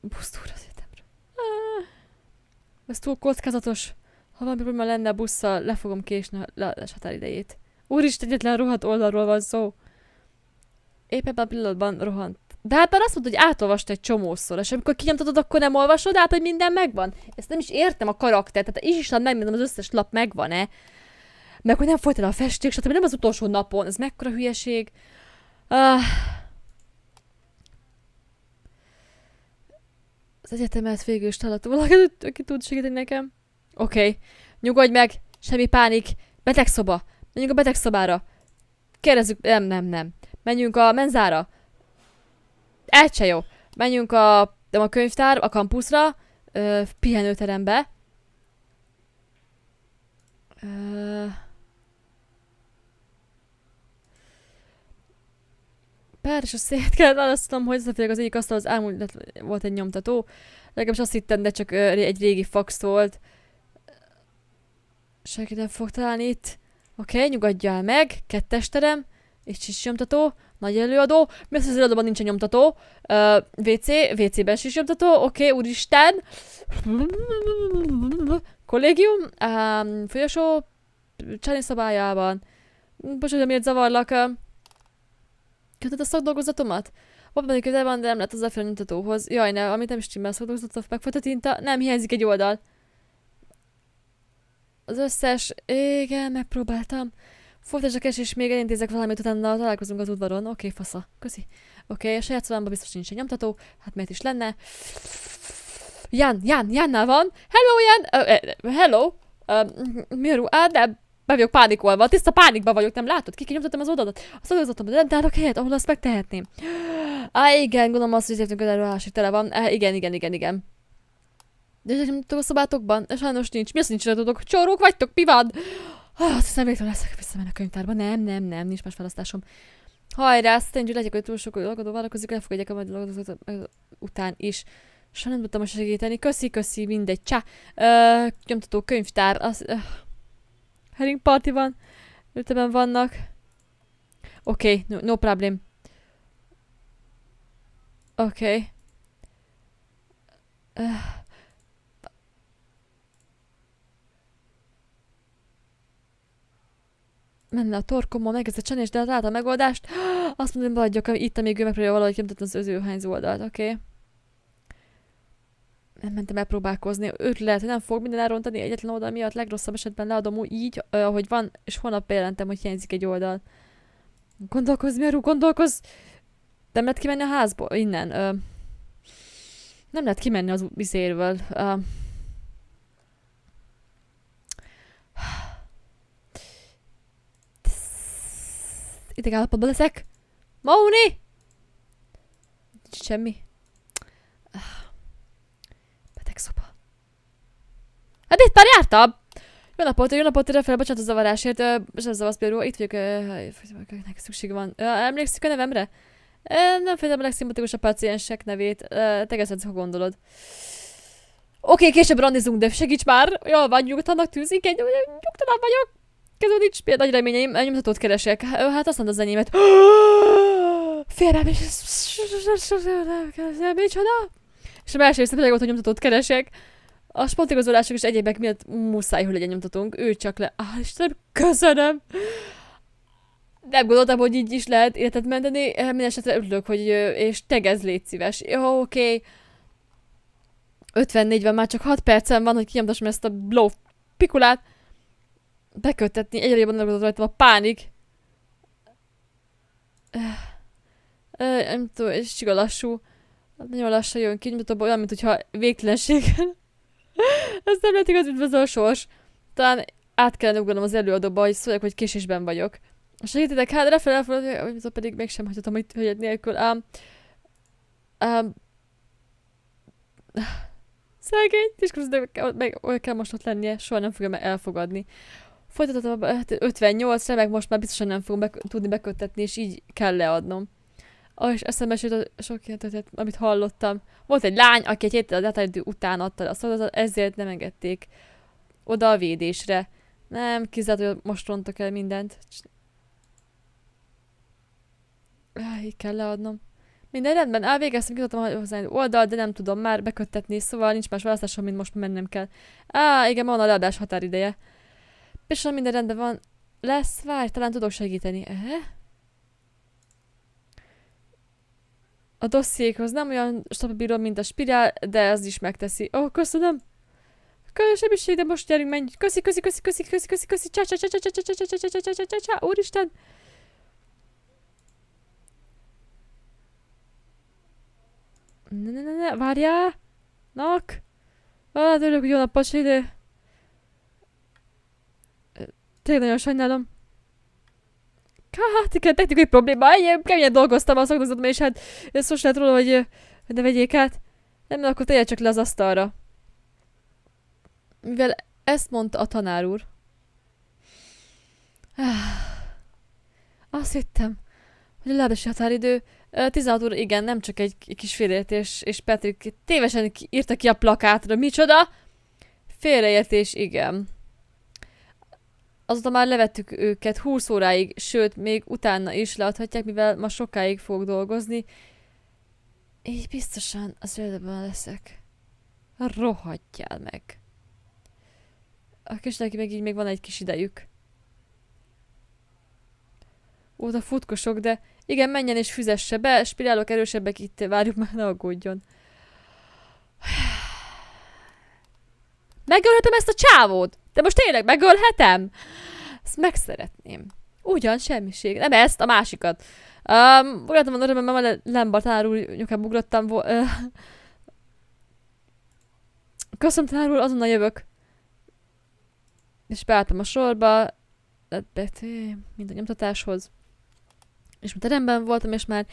busztúra az egyetemről. Ah! Ez túl kockázatos. Ha valami probléma lenne a busszal, le fogom késni a leadás határidejét. Úristen, egyetlen rohadt oldalról van szó. Épp ebben a pillanatban rohant. De hát már azt mondta, hogy átolvast egy csomószor, és amikor kinyomtatod, akkor nem olvasod át, hogy minden megvan. Ezt nem is értem a karakter, tehát is is megnézem, az összes lap megvan-e. Meg hogy nem folyt el a festék, stb. nem az utolsó napon, ez mekkora hülyeség. Ah. az egyetemet végül is találat aki tud segíteni nekem. Oké, okay. nyugodj meg, semmi pánik, betegszoba, menjünk a betegszobára. Kérdezzük, nem, nem, nem. Menjünk a menzára. Egy se jó. Menjünk a, nem a könyvtár, a kampuszra, pihenőterembe. Ö, azt szét kellett választanom, hogy hozzáférjek az egyik asztal, az elmúlt volt egy nyomtató. Legalábbis azt hittem, de csak egy régi fax volt. Senki nem fog találni itt. Oké, okay, nyugodjál meg. Kettes terem. És sincs nyomtató. Nagy előadó. Mi az, az előadóban nincs nyomtató? Uh, WC. WC-ben is nyomtató. Oké, okay, úristen. Kollégium. Um, folyosó. Csáni szabályában. Bocsánat, miért zavarlak. Uh, Kötött a szakdolgozatomat? Abban közel van, de nem lett az a felnyitatóhoz. Jaj, ne, amit nem is a szakdolgozatot, megfajta tinta. Nem, hiányzik egy oldal. Az összes... Igen, megpróbáltam. Folytasd a és még elintézek valamit, utána találkozunk az udvaron. Oké, okay, fasza. Köszi. Oké, okay, a saját szobámban biztos nincs egy nyomtató. Hát miért is lenne? Jan, Jan, Jannál van. Hello, Jan! Uh, hello! Uh, Miru, Ádám, be vagyok pánikolva, tiszta pánikba vagyok, nem látod? Kikinyomtattam az oldalat, az oldalatom, de nem tárok helyet, ahol azt megtehetném. Á, igen, gondolom azt, hogy értünk öderülásig tele van. Á, igen, igen, igen, igen. De nem tudok a szobátokban? Sajnos nincs. Mi azt nincs, tudok? Csorók vagytok, pivad! Ah, azt hiszem, hogy leszek vissza a könyvtárba. Nem, nem, nem, nincs más választásom. Hajrá, aztán hogy legyek, hogy túl sok lakodó várakozik, elfogadják a majd lakodózat után is. Sajnos nem tudtam most segíteni. Köszi, köszi, mindegy. Csá. Ö, nyomtató könyvtár. Az, ö, Herring party van. Ültemben vannak. Oké, okay, no, no problem. Oké. Okay. Uh. Öh. Menne a torkommal, a csenés, de hát a megoldást. Azt mondom, hogy itt, amíg ő megpróbálja valahogy kimutatni az özőhányzó oldalt, oké? Okay nem mentem el próbálkozni. Őt lehet, hogy nem fog minden elrontani egyetlen oldal miatt, legrosszabb esetben leadom úgy így, ahogy van, és holnap bejelentem, hogy hiányzik egy oldal. Gondolkozz, Meru, gondolkozz! Nem lehet kimenni a házból, innen. Ö, nem lehet kimenni az vizérből. ideg állapotban leszek. Mauni! Nincs semmi gyerekszoba. Hát itt már jártam! Jó napot, jó napot, fel, bocsánat a zavarásért, és ez zavarsz például, itt vagyok, ha szükség van. Emlékszik a nevemre? Nem fejtem a legszimpatikusabb paciensek nevét, tegezhetsz, ha gondolod. Oké, okay, később randizunk, de segíts már! Jól van, nyugtanak tűzik, egy nyugtalan vagyok! Kezdő nincs például nagy reményeim, nyomtatót keresek. Hát azt az enyémet. *gasps* Félre, micsoda? és a másrészt tényleg ott, hogy nyomtatót keresek. A sportigazolások és egyébek miatt muszáj, hogy legyen nyomtatónk. Ő csak le... Ah, Istenem, köszönöm! Nem gondoltam, hogy így is lehet életet menteni. Eh, minden esetre örülök, hogy... És tegez, légy szíves. Jó, oké. Okay. 54 van, már csak 6 percen van, hogy kinyomtassam ezt a blow pikulát. Beköttetni, egyre jobban gondolkodott rajtam a pánik. Eh, eh, nem tudom, és csiga lassú. Hát nagyon lassan jön ki, mint olyan, mint hogyha végtelenségen. *laughs* Ez nem lehet igaz, az a sors. Talán át kellene ugranom az előadóba, hogy szóljak, hogy késésben vagyok. A Segítetek, hát refelé az pedig mégsem hagyhatom, hogy hölgyet nélkül, ám... Ám... *sighs* Szegény, és de meg, olyan kell most ott lennie, soha nem fogom elfogadni. Folytatottam hát a 58-re, meg most már biztosan nem fogom be, tudni beköttetni, és így kell leadnom. Ah, és eszembe a sok jelentetet, amit hallottam. Volt egy lány, aki egy héttel a dátáridő után adta a szavazatot, ezért nem engedték oda a védésre. Nem, kizárt, hogy most rontok el mindent. Áh, így kell leadnom. Minden rendben, elvégeztem, kitottam hozzá egy oldalt, de nem tudom már beköttetni, szóval nincs más választásom, mint most mennem kell. Á, igen, van a leadás határideje. Persze minden rendben van. Lesz, várj, talán tudok segíteni. Ehe? A dossziékhoz nem olyan stabilom, mint a spirál, de az is megteszi. Ó, oh, köszönöm! Különösebbiség, de most gyerünk, menj! Köszi, köszi, köszi, köszi, köszi, köszi, köszi, csá, csá, csá, csá, csá, csá, csá, csá, csá, csá, csá, csá, csá, úristen! Ne, ne, ne, ne, várjál! Nak! Ah, örülök, hogy jó napot, ide! Tényleg nagyon sajnálom hát igen, technikai én keményen dolgoztam a szakdozatomon, és hát ezt most lehet róla, hogy ne vegyék át. Nem, mert akkor tegyél csak le az asztalra. Mivel ezt mondta a tanár úr. Ah, azt hittem, hogy a lábesi határidő 16 óra, igen, nem csak egy kis félreértés, és Patrick tévesen írta ki a plakátra. Micsoda? Félreértés, igen. Azóta már levettük őket 20 óráig, sőt, még utána is leadhatják, mivel ma sokáig fog dolgozni. Így biztosan az ördögben leszek. Rohadjál meg. A kisnek meg így még van egy kis idejük. Óta futkosok, de igen, menjen és füzesse be, spirálok erősebbek itt, várjuk már, ne aggódjon. Megölhetem ezt a csávót! De most tényleg megölhetem? Ezt szeretném. Ugyan, semmiség. Nem ezt, a másikat. Um, van, látom, hogy már lembartár úr nyokába ugrottam. Vo- uh. Köszönöm, azonnal jövök. És beálltam a sorba. mint a nyomtatáshoz. És a teremben voltam, és már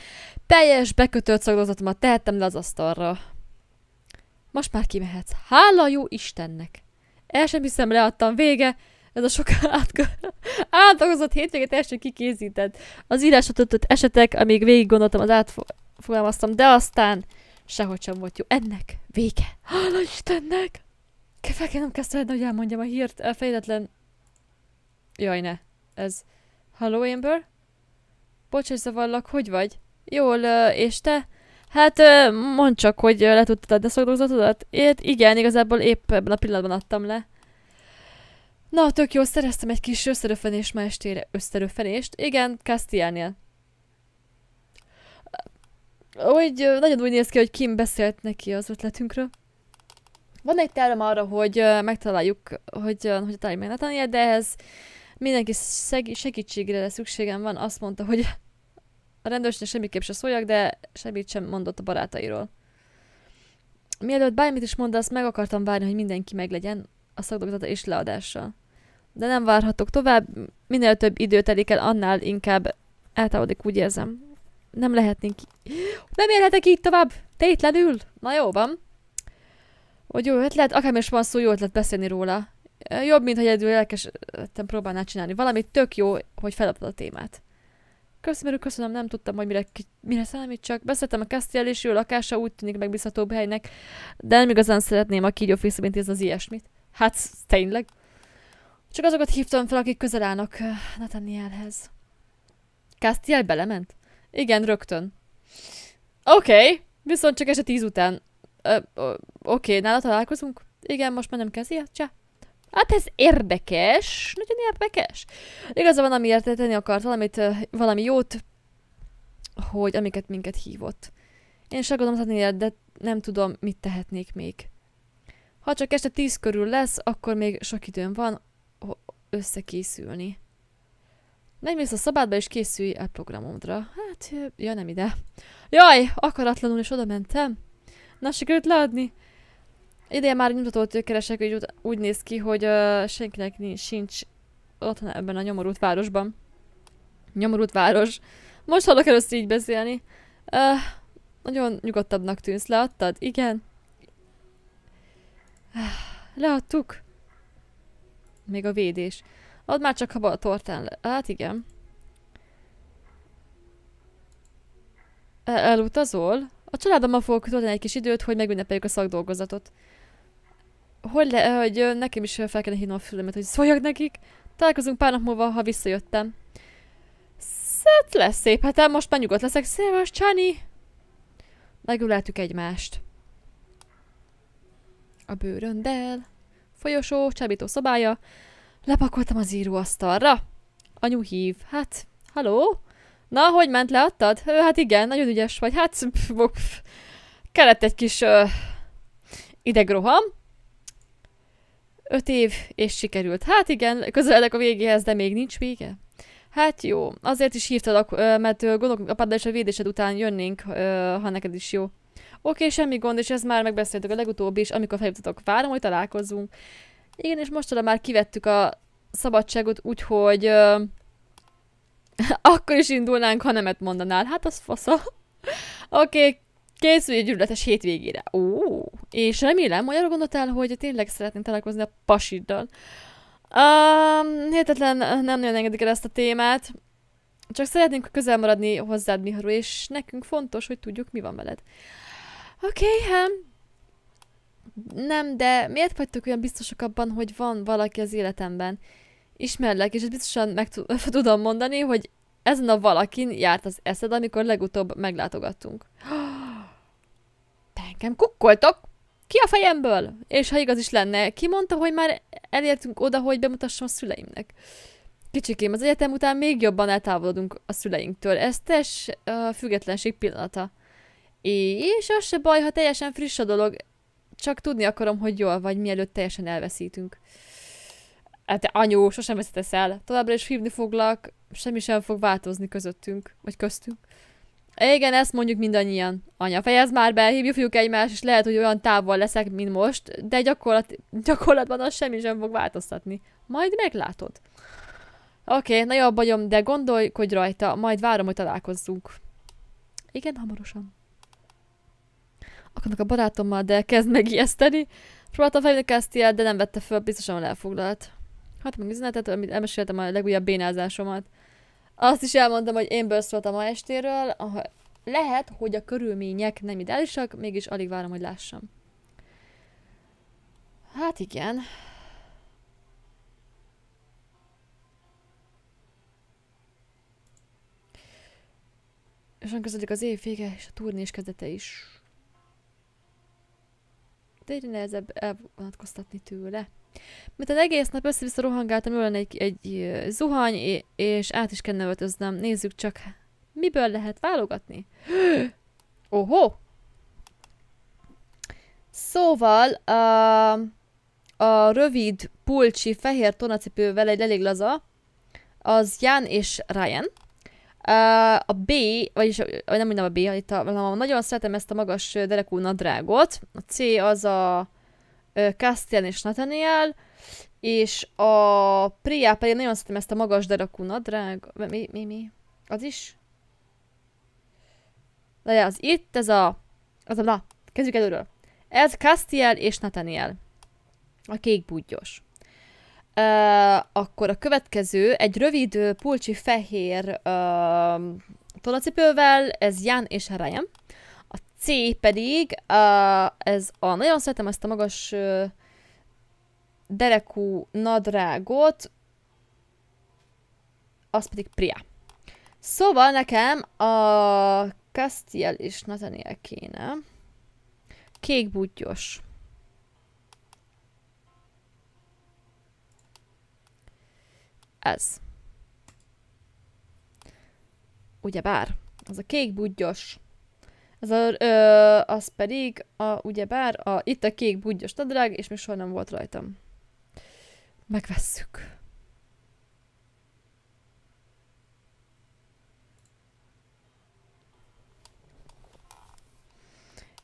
teljes bekötött szagdozatomat tehettem le az asztalra. Most már kimehetsz. Hála jó Istennek! El sem hiszem, leadtam vége. Ez a sok *laughs* átdolgozott hétvége teljesen kikészített. Az írásot ötött esetek, amíg végig gondoltam, az átfogalmaztam, de aztán sehogy sem volt jó. Ennek vége. Hála Istennek! Fel kell nem kezdeni, hogy elmondjam a hírt. Elfejletlen... Jaj, ne. Ez... Hello, Amber? Bocs, hogy zavarlak, hogy vagy? Jól, és te? Hát mondd csak, hogy le tudtad adni a szakdolgozatodat? Én igen, igazából épp ebben a pillanatban adtam le. Na, tök jó, szereztem egy kis összeröfenést ma estére. Összeröfenést? Igen, Castielnél. Úgy, nagyon úgy néz ki, hogy Kim beszélt neki az ötletünkről. Van egy tervem arra, hogy megtaláljuk, hogy, hogy találjuk meg Nathaniel, de ehhez mindenki segítségre szükségem van. Azt mondta, hogy a rendőrség semmiképp se szóljak, de semmit sem mondott a barátairól. Mielőtt bármit is mondasz, meg akartam várni, hogy mindenki meglegyen a szakdolgozata és leadással. De nem várhatok tovább, minél több idő telik el, annál inkább eltávolodik, úgy érzem. Nem lehetnénk ki. Nem élhetek így tovább! Tétlenül! Na jó van. Hogy jó ötlet, akár is van szó, jó ötlet beszélni róla. Jobb, mint hogy egyedül lelkes próbálnál csinálni. Valami tök jó, hogy feladod a témát. Köszönöm, köszönöm, nem tudtam, hogy mire, ki, mire csak Beszéltem a Castiellisről, lakása úgy tűnik megbízhatóbb helynek, de nem igazán szeretném a kígyó intézni az ilyesmit. Hát, tényleg. Csak azokat hívtam fel, akik közel állnak eh, Nathanielhez. Castiel belement? Igen, rögtön. Oké, okay. viszont csak eset tíz után. Oké, okay, nála találkozunk? Igen, most már nem kezdje? Hát, Cseh. Hát ez érdekes, nagyon érdekes. Igaza van, amiért tenni akart valamit, valami jót, hogy amiket minket hívott. Én se gondolom tenni, de nem tudom, mit tehetnék még. Ha csak este tíz körül lesz, akkor még sok időm van összekészülni. Menj vissza a szabádba és készülj el programomra. Hát, jaj nem ide. Jaj, akaratlanul is oda mentem. Na, sikerült leadni. Ideje már nyomtatót keresek, hogy úgy, úgy néz ki, hogy uh, senkinek nincs, sincs otthon ebben a nyomorult városban. Nyomorult város. Most hallok először így beszélni. Uh, nagyon nyugodtabbnak tűnsz. Leadtad? Igen. Uh, leadtuk. Még a védés. Ad már csak, ha a tortán le... Hát igen. El elutazol? A családommal fogok tölteni egy kis időt, hogy megünnepeljük a szakdolgozatot hogy le, hogy nekem is fel kellene hívnom a fülemet, hogy szóljak nekik. Találkozunk pár nap múlva, ha visszajöttem. Szét lesz szép hát most már nyugodt leszek. Szépen, Csani! Megüleltük egymást. A bőröndel. Folyosó, csábító szobája. Lepakoltam az íróasztalra. Anyu hív. Hát, haló? Na, hogy ment, leadtad? Hát igen, nagyon ügyes vagy. Hát, pf, pf, kellett egy kis ö, idegroham. Öt év, és sikerült. Hát igen, közeledek a végéhez, de még nincs vége. Hát jó, azért is hívtalak, mert gondolkodunk a és a védésed után jönnénk, ha neked is jó. Oké, semmi gond, és ezt már megbeszéltük a legutóbbi is, amikor feljutotok. Várom, hogy találkozunk. Igen, és most már kivettük a szabadságot, úgyhogy *laughs* akkor is indulnánk, ha nemet mondanál. Hát az fasza. *laughs* Oké, okay, Készülj gyűlöletes hétvégére. Ó, és remélem, hogy arra gondoltál, hogy tényleg szeretnél találkozni a pasiddal. Um, hihetetlen nem nagyon engedik el ezt a témát. Csak szeretnénk közel maradni hozzád, Miharu, és nekünk fontos, hogy tudjuk, mi van veled. Oké, okay, hát. Nem, de miért vagytok olyan biztosak abban, hogy van valaki az életemben? Ismerlek, és ezt biztosan meg *laughs* tudom mondani, hogy ezen a valakin járt az eszed, amikor legutóbb meglátogattunk. Oh, *gasps* Te engem kukkoltok? Ki a fejemből? És ha igaz is lenne, ki mondta, hogy már elértünk oda, hogy bemutassam a szüleimnek? Kicsikém, az egyetem után még jobban eltávolodunk a szüleinktől. Ez tes a függetlenség pillanata. És az se baj, ha teljesen friss a dolog. Csak tudni akarom, hogy jól vagy, mielőtt teljesen elveszítünk. Hát anyu, sosem veszítesz el. Továbbra is hívni foglak, semmi sem fog változni közöttünk, vagy köztünk. Igen, ezt mondjuk mindannyian. Anya, fejezd már be, hívjuk fiúk egymást, és lehet, hogy olyan távol leszek, mint most, de gyakorlat, gyakorlatban az semmi sem fog változtatni. Majd meglátod. Oké, okay, nagyobb vagyom, de gondolkodj rajta, majd várom, hogy találkozzunk. Igen, hamarosan. Akarnak a barátommal, de kezd megijeszteni. Próbáltam felvinni Castiel, de nem vette föl, biztosan lefoglalt. Hát meg üzenetet, amit elmeséltem a legújabb bénázásomat. Azt is elmondtam, hogy én bőszoltam ma estéről. Lehet, hogy a körülmények nem ideálisak, mégis alig várom, hogy lássam. Hát igen. És közöttük az év vége, és a turnés kezdete is. De egyre nehezebb elvonatkoztatni tőle. Mert az egész nap össze-vissza rohangáltam, jól egy, egy zuhany, és át is kellene öltöznem. Nézzük csak, miből lehet válogatni. *gasps* Oho! Szóval a, a rövid pulcsi fehér tonacipővel egy elég laza, az Jan és Ryan. A B, vagyis nem mondom a B, itt a, hanem nagyon szeretem ezt a magas derekú nadrágot. A C az a Castian és Nathaniel, és a Priya pedig nagyon szeretem ezt a magas derekú nadrág. Mi, mi, mi? Az is? De az itt, ez a... Az a na, kezdjük előről. Ez Castiel és Nathaniel. A kék budgyos. Uh, akkor a következő egy rövid pulcsi fehér uh, tolacipővel, ez Jan és Ryan. C pedig, a, ez a, nagyon szeretem ezt a magas ö, derekú nadrágot, az pedig Priya. Szóval nekem a Castiel és Nathaniel kéne. Kék buttyos. Ez. bár, az a kék bugyos. Az, a, ö, az pedig, a, ugye bár a, itt a kék budgyos nadrág, és még soha nem volt rajtam. Megvesszük.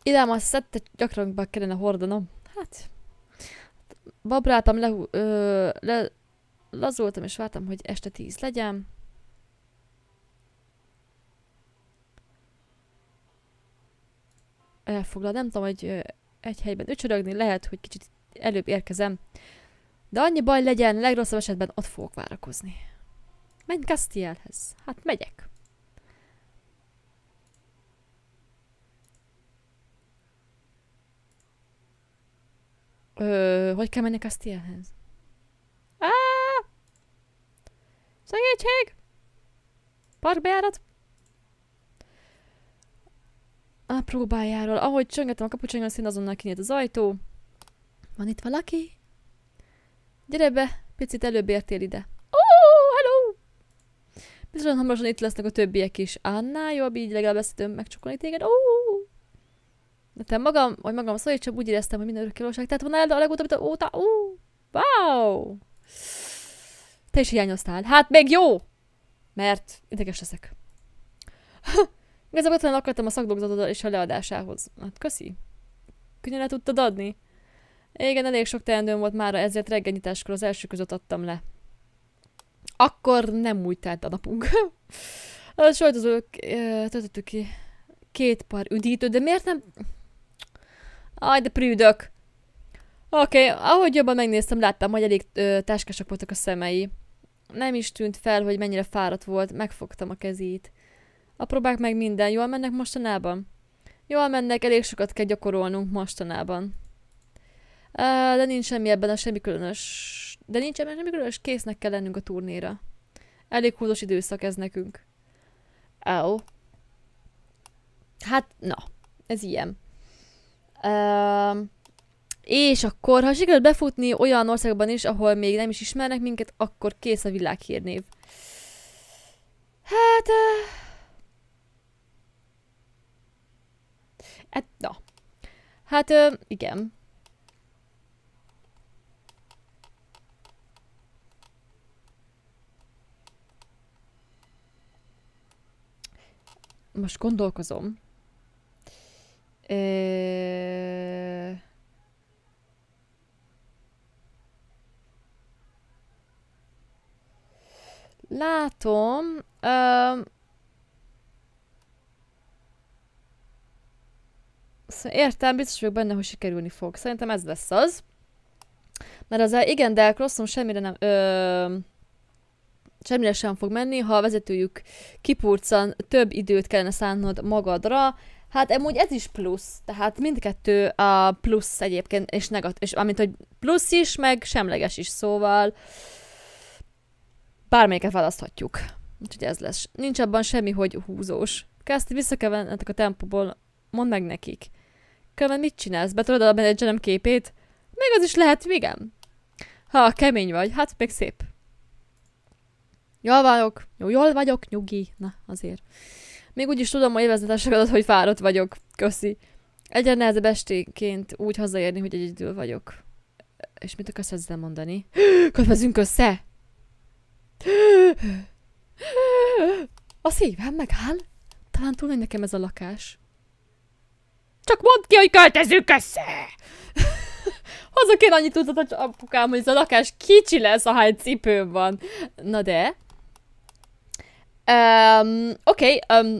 Idám a szettet gyakran be kellene hordanom. Hát... Babráltam, le, ö, le, lazultam, és vártam, hogy este tíz legyen. elfoglal. Nem tudom, hogy egy helyben ücsörögni, lehet, hogy kicsit előbb érkezem. De annyi baj legyen, legrosszabb esetben ott fogok várakozni. Menj Castielhez. Hát megyek. Ö, hogy kell menni Castielhez? Á! Segítség! Parkbejárat! A próbájáról. Ahogy csöngetem a kapucsonyon, szint azonnal kinyílt az ajtó. Van itt valaki? Gyere be, picit előbb értél ide. Ó, oh, hello! Bizonyosan hamarosan itt lesznek a többiek is. Annál jobb, így legalább időm megcsukolni téged. Ó! Oh! De te magam, vagy magam szó, csak úgy éreztem, hogy minden örökké Tehát van el, de a legutóbb óta. Ó! Oh! Wow! Te is hiányoztál. Hát még jó! Mert ideges leszek. Igazából otthon akartam a szakdolgozatod és a leadásához. Hát köszi. Könnyen le tudtad adni? Igen, elég sok teendőm volt mára, ezért reggelnyitáskor az első között adtam le. Akkor nem úgy telt a napunk. *laughs* a sajtozók töltöttük ki két pár üdítő, de miért nem... Aj, de prűdök! Oké, okay, ahogy jobban megnéztem, láttam, hogy elég ö, táskások voltak a szemei. Nem is tűnt fel, hogy mennyire fáradt volt, megfogtam a kezét. A próbák meg minden jól mennek mostanában? Jól mennek, elég sokat kell gyakorolnunk mostanában. Uh, de nincs semmi ebben a semmi különös. De nincs ebben semmi különös, késznek kell lennünk a turnéra. Elég húzós időszak ez nekünk. Ó. Hát, na. Ez ilyen. Uh, és akkor, ha sikerül befutni olyan országban is, ahol még nem is ismernek minket, akkor kész a világhírnév. Hát... Uh... Hát, na. Hát, ö, igen. Most gondolkozom. Ö... Látom. Ö... Szóval értem, biztos vagyok benne, hogy sikerülni fog. Szerintem ez lesz az. Mert az igen, de Crosson semmire nem... Ö, semmire sem fog menni, ha a vezetőjük kipurcan, több időt kellene szánnod magadra, Hát amúgy ez is plusz, tehát mindkettő a plusz egyébként, és negatív, és amint, hogy plusz is, meg semleges is, szóval bármelyiket választhatjuk. Úgyhogy ez lesz. Nincs abban semmi, hogy húzós. Kezd vissza a tempóból, mondd meg nekik. Különben mit csinálsz? Betolod a menedzserem képét? Meg az is lehet, igen. Ha kemény vagy, hát még szép. Jól vagyok, jól vagyok, nyugi. Na, azért. Még úgy is tudom, hogy élvezetesek hogy fáradt vagyok. Köszi. Egyre nehezebb esténként úgy hazaérni, hogy egyedül vagyok. És mit akarsz ezzel mondani? *gasps* Kötvezünk össze! *gasps* A szívem megáll? Talán túl nekem ez a lakás. Csak mondd ki, hogy költözünk össze! Haza *laughs* én annyit tudod, hogy apukám, hogy ez a lakás kicsi lesz, ahány cipőm van. Na de... Um, Oké, okay, um,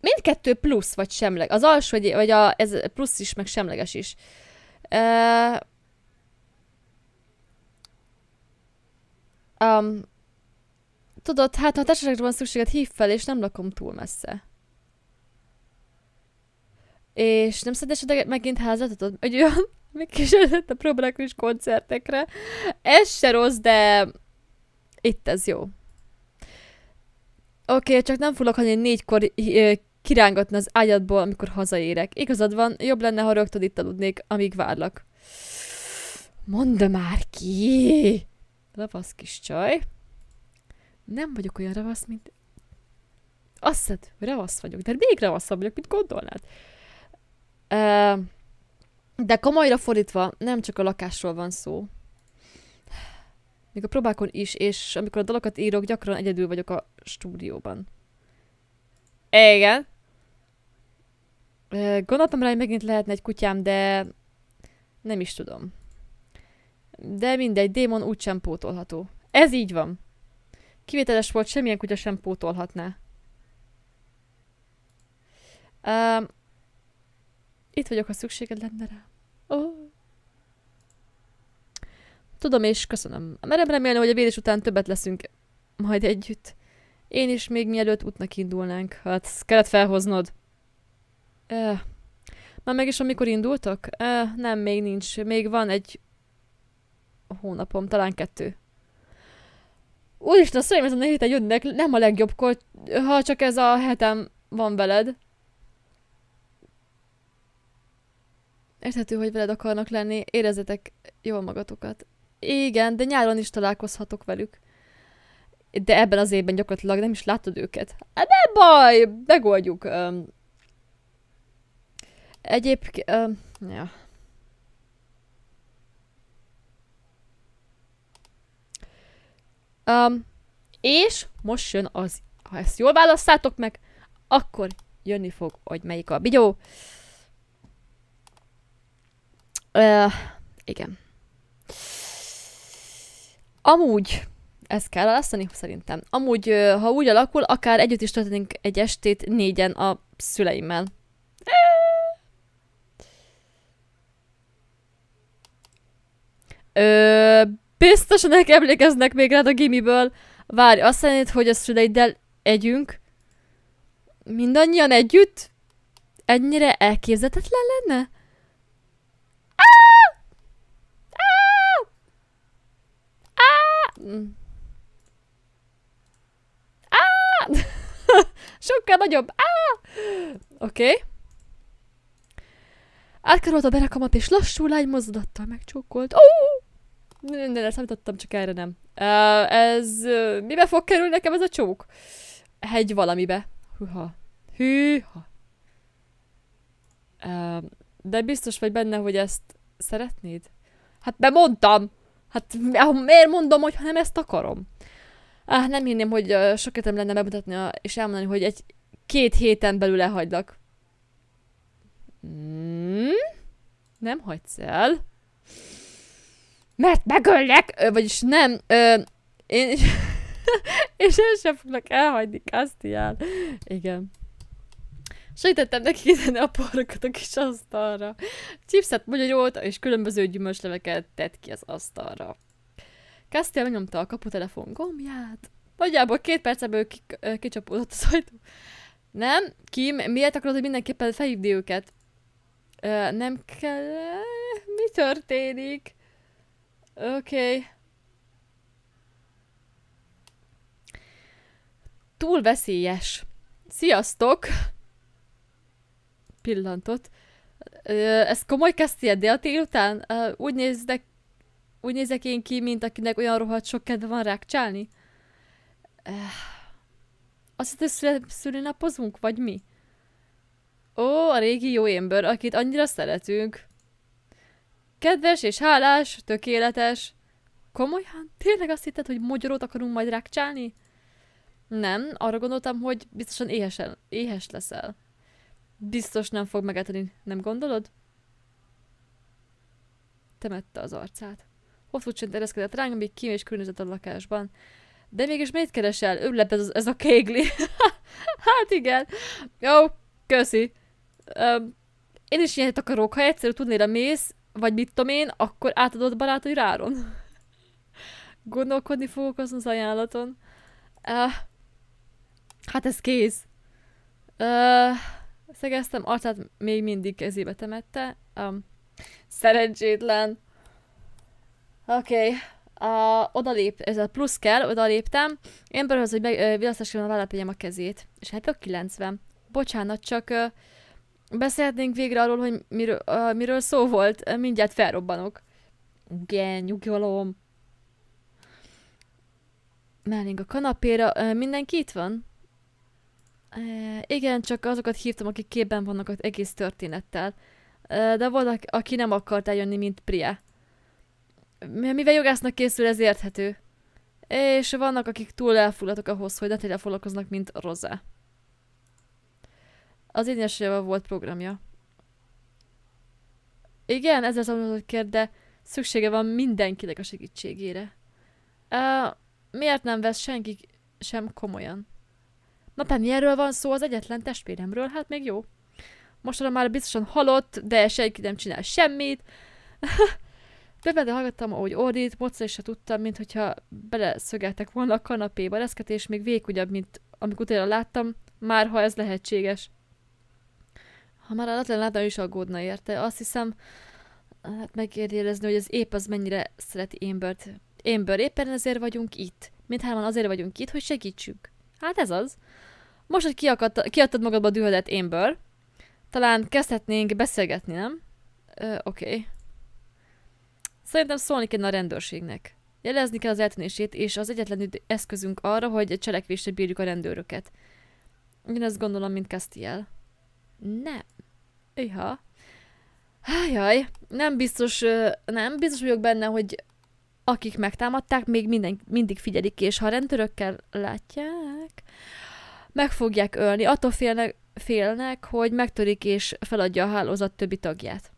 mindkettő plusz vagy semleg. Az alsó, vagy, vagy a, ez plusz is, meg semleges is. Uh, um, tudod, hát ha a van szükséged, hív fel, és nem lakom túl messze. És nem szed esetleg megint házat, hogy egy olyan *laughs* még kísérletet a is koncertekre. Ez se rossz, de itt ez jó. Oké, okay, csak nem fogok hagyni négykor kirángatni az ágyadból, amikor hazaérek. Igazad van, jobb lenne, ha rögtön itt aludnék, amíg várlak. Mondd már ki! Ravasz kis csaj. Nem vagyok olyan ravasz, mint... Azt hiszed, ravasz vagyok, de még ravaszabb vagyok, mint gondolnád. De komolyra fordítva, nem csak a lakásról van szó. Még a próbákon is, és amikor a dalokat írok, gyakran egyedül vagyok a stúdióban. E, igen. Gondoltam rá, hogy megint lehetne egy kutyám, de nem is tudom. De mindegy, démon úgysem pótolható. Ez így van. Kivételes volt, semmilyen kutya sem pótolhatná. Um, itt vagyok, ha szükséged lenne rám. Oh. Tudom és köszönöm. Merem remélni, hogy a védés után többet leszünk majd együtt. Én is még mielőtt útnak indulnánk. Hát, kellett felhoznod. Eh. Már meg is, amikor indultak? Eh, nem, még nincs. Még van egy hónapom, talán kettő. Úristen, a szüleim ez a héten jönnek, nem a legjobb, ha csak ez a hetem van veled. Érthető, hogy veled akarnak lenni, érezzetek jól magatokat. Igen, de nyáron is találkozhatok velük. De ebben az évben gyakorlatilag nem is látod őket. Hát ne baj, megoldjuk. Um, egyébként... Um, ja. Um, és most jön az, ha ezt jól választátok meg, akkor jönni fog, hogy melyik a videó. Uh, igen. Amúgy, ezt kell alasztani, szerintem. Amúgy, ha úgy alakul, akár együtt is történünk egy estét négyen a szüleimmel. Ö, biztosan emlékeznek még rád a gimiből. Várj, azt szerint, hogy a szüleiddel együnk? Mindannyian együtt? Ennyire elképzetetlen lenne? Ah! *laughs* Sokkal nagyobb! Ah! Oké. Okay. Átkarolt a berakamat, és lassú lány mozdulattal megcsókolt. Ó! Oh! Nem számítottam, csak erre nem. Uh, ez... Uh, mibe fog kerülni nekem ez a csók? Hegy valamibe. Hűha. Hűha. Uh, de biztos vagy benne, hogy ezt szeretnéd? Hát bemondtam! Hát ah, miért mondom, hogy ha nem ezt akarom? Ah, nem hinném, hogy sok értem lenne bemutatni a, és elmondani, hogy egy két héten belül lehagylak. Hmm? nem hagysz el. Mert megöllek! Vagyis nem, ö, én *laughs* és én sem fognak elhagyni Castián. Igen. Sejtettem, neki kitenni a porkot a kis asztalra. Chipset magyarolt, és különböző gyümölcsleveket tett ki az asztalra. Castiel megnyomta a kaputelefon gombját. Nagyjából két perc kik, kicsapódott a ajtó. Nem, Kim, miért akarod, hogy mindenképpen felhívni őket? Ö, nem kell... Mi történik? Oké. Okay. Túl veszélyes. Sziasztok! pillantott. Ez komoly Castilla de a délután? Úgy néznek, úgy nézek én ki, mint akinek olyan rohadt sok kedve van rákcsálni? Eh, azt hiszem, hogy szülinapozunk, vagy mi? Ó, a régi jó ember, akit annyira szeretünk. Kedves és hálás, tökéletes. Komolyan? Hát tényleg azt hitted, hogy magyarót akarunk majd rákcsálni? Nem, arra gondoltam, hogy biztosan éhesen, éhes leszel. Biztos nem fog megetni, nem gondolod? Temette az arcát. Hosszú csend ereszkedett ránk, amíg kim és különözött a lakásban. De mégis mit keresel? Őrlep ez, ez a kégli. *laughs* hát igen. Jó, köszi. Um, én is ilyet akarok, ha egyszerű tudnél a mész, vagy mit tudom én, akkor átadod barátod ráron. *laughs* Gondolkodni fogok azon az ajánlaton. Uh, hát ez kész. Uh, szegeztem, arcát még mindig kezébe temette. Um, szerencsétlen. Oké. Okay. A, odalép, ez a plusz kell, odaléptem. Én az, hogy vilasztassam a vállapegyem a kezét. És hát a 90. Bocsánat, csak ö, beszélhetnénk végre arról, hogy miről, ö, miről szó volt. Mindjárt felrobbanok. Igen, nyugalom. Mellénk a kanapéra. Ö, mindenki itt van? igen, csak azokat hívtam, akik képben vannak az egész történettel. de volt, aki nem akart eljönni, mint Priya. Mivel jogásznak készül, ez érthető. És vannak, akik túl elfulladtak ahhoz, hogy ne foglalkoznak, mint Rosa. Az édesanyjával volt programja. Igen, ezzel szabadult kér, de szüksége van mindenkinek a segítségére. Uh, miért nem vesz senki sem komolyan? Na Penny, erről van szó az egyetlen testvéremről, hát még jó. Mostanra már biztosan halott, de senki nem csinál semmit. *laughs* Többet hallgattam, ahogy ordít, is se tudtam, mint hogyha beleszögeltek volna a kanapéba. és még vékonyabb, mint amikor utána láttam, már ha ez lehetséges. Ha már állatlan látna, is aggódna érte. Azt hiszem, hát megérjérezni, hogy ez épp az mennyire szereti Émbert. Émber, éppen ezért vagyunk itt. Mindhárman azért vagyunk itt, hogy segítsünk. Hát ez az. Most, hogy kiakadt, kiadtad magadba a dühödet énből, talán kezdhetnénk beszélgetni, nem? Oké. Okay. Szerintem szólni kell a rendőrségnek. Jelezni kell az eltűnését, és az egyetlen eszközünk arra, hogy cselekvésre bírjuk a rendőröket. Én ezt gondolom, mint Castiel. Nem. Iha. Jaj, nem biztos, nem biztos vagyok benne, hogy akik megtámadták, még minden, mindig figyelik, és ha a rendőrökkel látják félnek. meg fogják ölni, attól félnek, félnek, hogy megtörik és feladja a hálózat többi tagját.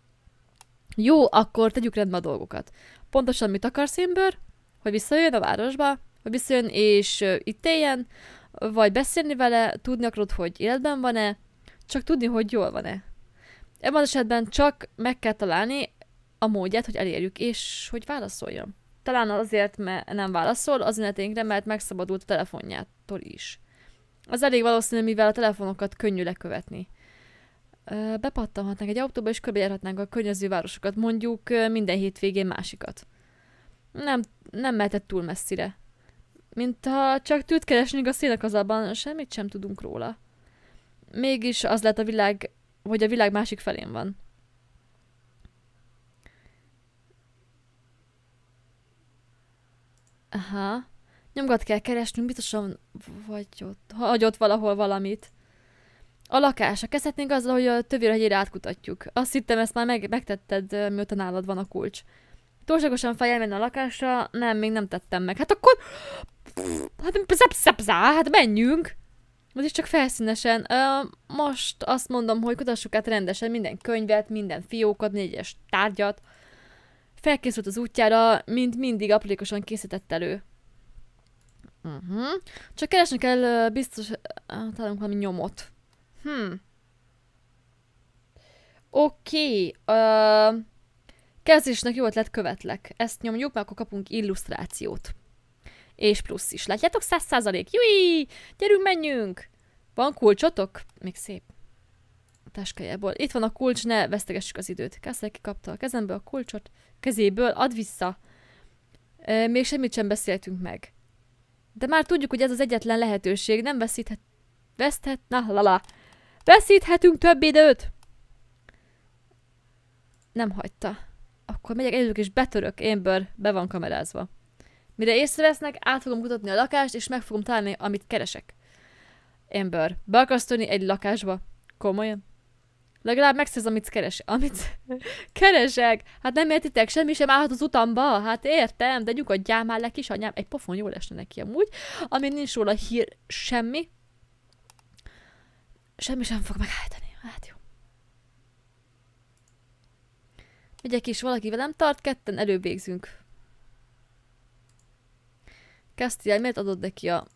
Jó, akkor tegyük rendbe a dolgokat. Pontosan mit akarsz, Imber? Hogy visszajön a városba, hogy visszajön és itt éljen, vagy beszélni vele, tudni akarod, hogy életben van-e, csak tudni, hogy jól van-e. Ebben az esetben csak meg kell találni a módját, hogy elérjük, és hogy válaszoljon. Talán azért, mert nem válaszol az ünneteinkre, mert megszabadult a telefonját attól is. Az elég valószínű, mivel a telefonokat könnyű lekövetni. Bepattanhatnánk egy autóba, és körbejárhatnánk a környező városokat, mondjuk minden hétvégén másikat. Nem, nem mehetett túl messzire. Mint ha csak tűt keresnénk a szénakazalban, semmit sem tudunk róla. Mégis az lett a világ, hogy a világ másik felén van. Aha. Nyomgat kell keresnünk, biztosan vagy ott, hagyott valahol valamit. A lakás. A kezdhetnénk azzal, hogy a tövérhegyére átkutatjuk. Azt hittem, ezt már meg, megtetted, mióta nálad van a kulcs. Túlságosan elmenni a lakásra? Nem, még nem tettem meg. Hát akkor... Hát szep, szep, zá, hát menjünk! Az is csak felszínesen. Uh, most azt mondom, hogy kutassuk át rendesen minden könyvet, minden fiókat, négyes tárgyat. Felkészült az útjára, mint mindig aprólékosan készített elő. Uh-huh. Csak keresni kell biztos találunk valami nyomot. Hm. Oké. Okay. Uh, kezdésnek jó ötlet, követlek. Ezt nyomjuk, mert akkor kapunk illusztrációt. És plusz is. Látjátok? 100%. Jui! Gyerünk, menjünk! Van kulcsotok? Még szép. A táskájából. Itt van a kulcs, ne vesztegessük az időt. Kászler kapta a kezemből a kulcsot. Kezéből, add vissza. Uh, még semmit sem beszéltünk meg. De már tudjuk, hogy ez az egyetlen lehetőség. Nem veszíthet... Veszthet... Na, lala. Veszíthetünk több időt! Nem hagyta. Akkor megyek egyedül és betörök. Émbör, be van kamerázva. Mire észrevesznek, át fogom kutatni a lakást, és meg fogom találni, amit keresek. Ember, be egy lakásba? Komolyan? Legalább megszerzem, amit keresek. Amit *laughs* keresek. Hát nem értitek, semmi sem állhat az utamba. Hát értem, de nyugodjál már le, kis anyám, Egy pofon jól esne neki amúgy. Ami nincs róla hír semmi. Semmi sem fog megállítani. Hát jó. Megyek is, valaki velem tart, ketten előbb végzünk. miért adod neki a...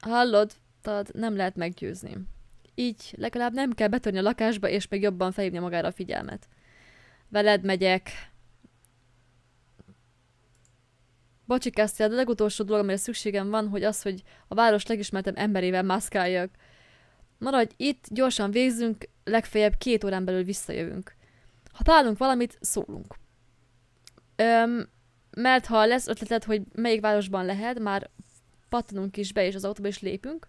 Hallod? Tehát nem lehet meggyőzni így legalább nem kell betörni a lakásba, és még jobban felhívni magára a figyelmet. Veled megyek. Bocsi, Kasztia, de a legutolsó dolog, amire szükségem van, hogy az, hogy a város legismertebb emberével maszkáljak. Maradj itt, gyorsan végzünk, legfeljebb két órán belül visszajövünk. Ha találunk valamit, szólunk. Öm, mert ha lesz ötleted, hogy melyik városban lehet, már pattanunk is be, és az autóba is lépünk,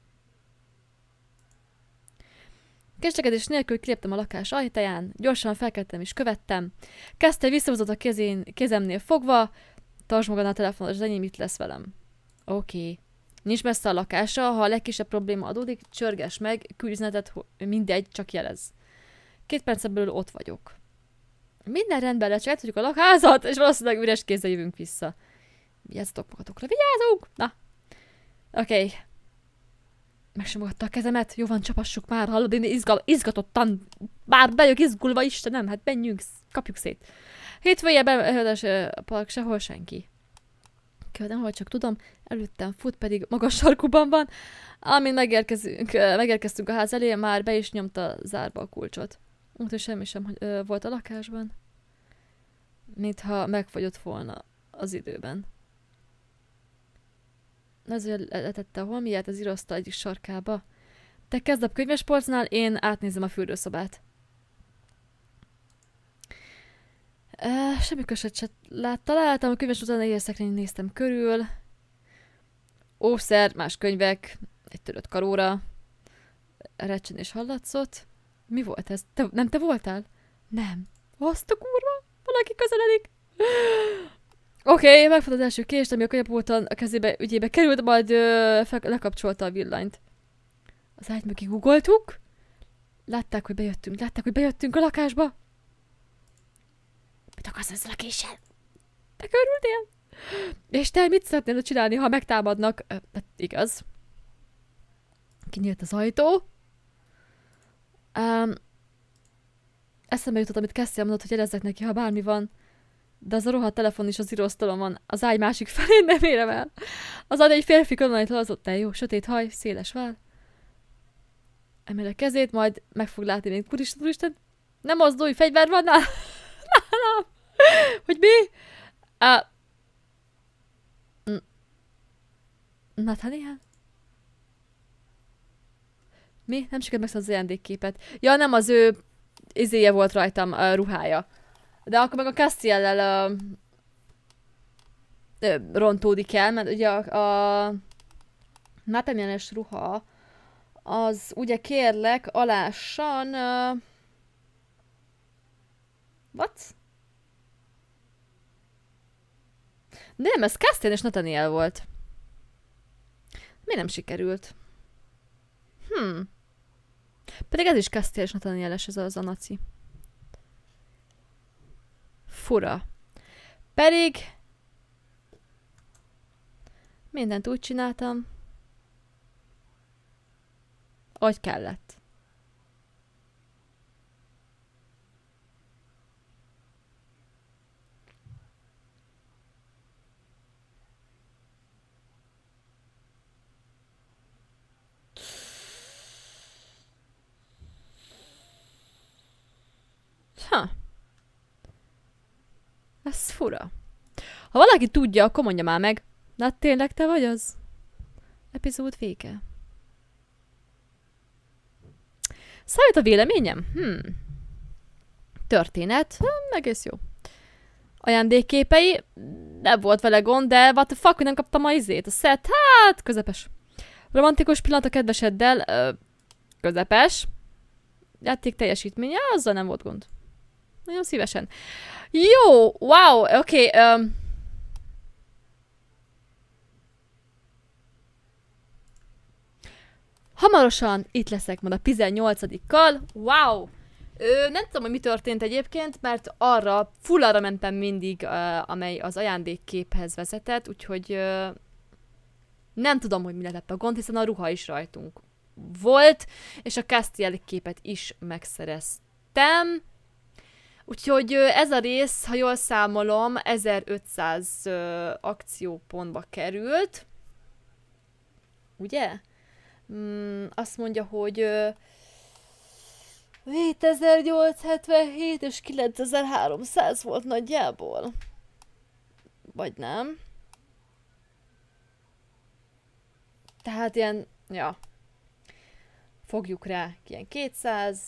Késlekedés nélkül kiléptem a lakás ajtaján, gyorsan felkeltem és követtem. Kezdte visszahozott a kezén, kezemnél fogva, tartsd magad a telefon, az enyém itt lesz velem. Oké. Okay. Nincs messze a lakása, ha a legkisebb probléma adódik, csörges meg, küldüznetet, mindegy, csak jelez. Két percen belül ott vagyok. Minden rendben lesz, tudjuk a lakházat, és valószínűleg üres kézzel jövünk vissza. Vigyázzatok magatokra, vigyázzunk! Na. Oké, okay megsimogatta a kezemet, jó van, csapassuk már, hallod, én izgal, izgatottan, már bejök izgulva, Istenem, hát menjünk, kapjuk szét. Hétfője be, a park, sehol senki. Követem, hogy csak tudom, előttem fut, pedig magas sarkuban van. Amint megérkezünk, megérkeztünk a ház elé, már be is nyomta zárba a kulcsot. Úgyhogy semmi sem volt a lakásban. Mintha megfagyott volna az időben. Azért letette a holmiát az irosztal egyik sarkába. Te kezd a könyvesporcnál, én átnézem a fürdőszobát. E, semmi köset se lát. Találtam a könyves után egy szekrény, néztem körül. Ószer, más könyvek, egy törött karóra. Recsenés hallatszott. Mi volt ez? Te, nem te voltál? Nem. Azt a kurva? Valaki közeledik? *gasps* Oké, okay, megfogta az első kést, ami a könyvpulton a kezébe ügyébe került, majd ö, fel, lekapcsolta a villanyt. Az ágy mögé guggoltuk. Látták, hogy bejöttünk. Látták, hogy bejöttünk a lakásba. Mit akarsz ezzel a késsel? Bekörültél? És te mit szeretnél csinálni, ha megtámadnak? Hát igaz. Kinyílt az ajtó. Um, eszembe jutott, amit kezdtem mondott, hogy jelezzek neki, ha bármi van de az a rohadt telefon is az íróasztalon van, az ágy másik *laughs* felén nem érem el. Az ad egy férfi katonait lazott el, jó, sötét haj, széles váll. Emel a kezét, majd meg fog látni, én kurista, kurista, nem az új fegyver van nálam. *laughs* nálam. Hogy mi? Uh, Nathaniel? Mi? Nem sikerült megszólni az ajándékképet. Ja, nem, az ő izéje volt rajtam, a ruhája. De akkor meg a Castiel-lel rontódik el, mert ugye a, a napemjenes ruha az ugye kérlek alássan ö, What? Nem, ez Castiel és Nathaniel volt. Mi nem sikerült? Hmm. Pedig ez is Castiel és Nathaniel ez az a naci fura. Pedig mindent úgy csináltam, ahogy kellett. Huh. Ez fura. Ha valaki tudja, akkor mondja már meg. Na tényleg te vagy az? Epizód vége. Számít a véleményem? Hmm. Történet? Hmm, egész jó. Ajándékképei? Nem volt vele gond, de what the fuck, hogy nem kaptam a izét. A szett? Hát, közepes. Romantikus pillanat a kedveseddel? Ö, közepes. Játék teljesítménye? Azzal nem volt gond. Nagyon szívesen. Jó, wow, oké. Okay, um... Hamarosan itt leszek majd a 18-kal. Wow! Ö, nem tudom, hogy mi történt egyébként, mert arra, full arra mentem mindig, uh, amely az ajándékképhez vezetett, úgyhogy uh, nem tudom, hogy mi lett a gond, hiszen a ruha is rajtunk volt, és a Castiel képet is megszereztem. Úgyhogy ez a rész, ha jól számolom, 1500 akciópontba került. Ugye? Mm, azt mondja, hogy 7877 és 9300 volt nagyjából. Vagy nem. Tehát ilyen, ja. Fogjuk rá, ilyen 200,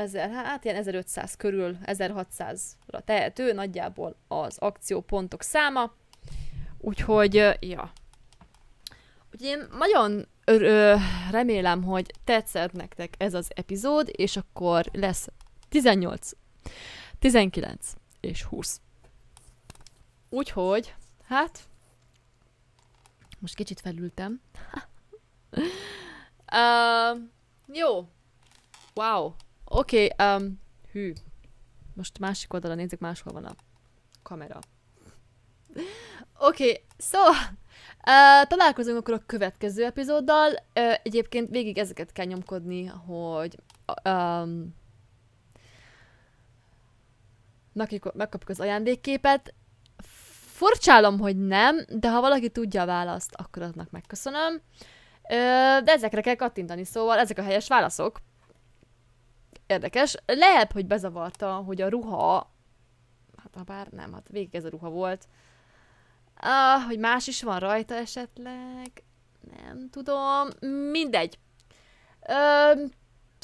ezer, hát, hát ilyen 1500 körül, 1600-ra tehető nagyjából az akciópontok száma. Úgyhogy, ja. Úgyhogy én nagyon remélem, hogy tetszett nektek ez az epizód, és akkor lesz 18, 19 és 20. Úgyhogy, hát, most kicsit felültem. uh, *laughs* jó. Wow. Oké, okay, um, hű. Most másik oldalra nézzük, máshol van a kamera. Oké, okay, szóval uh, találkozunk akkor a következő epizóddal. Uh, egyébként végig ezeket kell nyomkodni, hogy uh, um, megkapjuk az ajándékképet. Furcsálom, hogy nem, de ha valaki tudja a választ, akkor aznak megköszönöm. Uh, de ezekre kell kattintani, szóval ezek a helyes válaszok. Érdekes. Lehet, hogy bezavarta, hogy a ruha, hát ha bár nem, hát végig ez a ruha volt, ah, hogy más is van rajta esetleg, nem tudom, mindegy. Ö,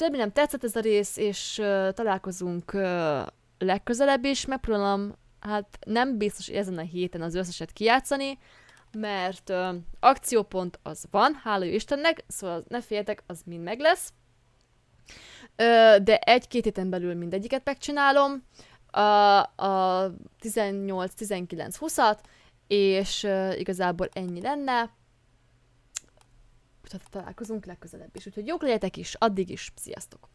nem tetszett ez a rész, és ö, találkozunk ö, legközelebb is, megpróbálom, hát nem biztos, hogy ezen a héten az összeset kijátszani, mert ö, akciópont az van, hála Istennek, szóval ne féltek, az mind meg lesz de egy-két héten belül mindegyiket megcsinálom, a, a 18-19-20-at, és igazából ennyi lenne. Tehát találkozunk legközelebb is. Úgyhogy jók legyetek is, addig is, sziasztok!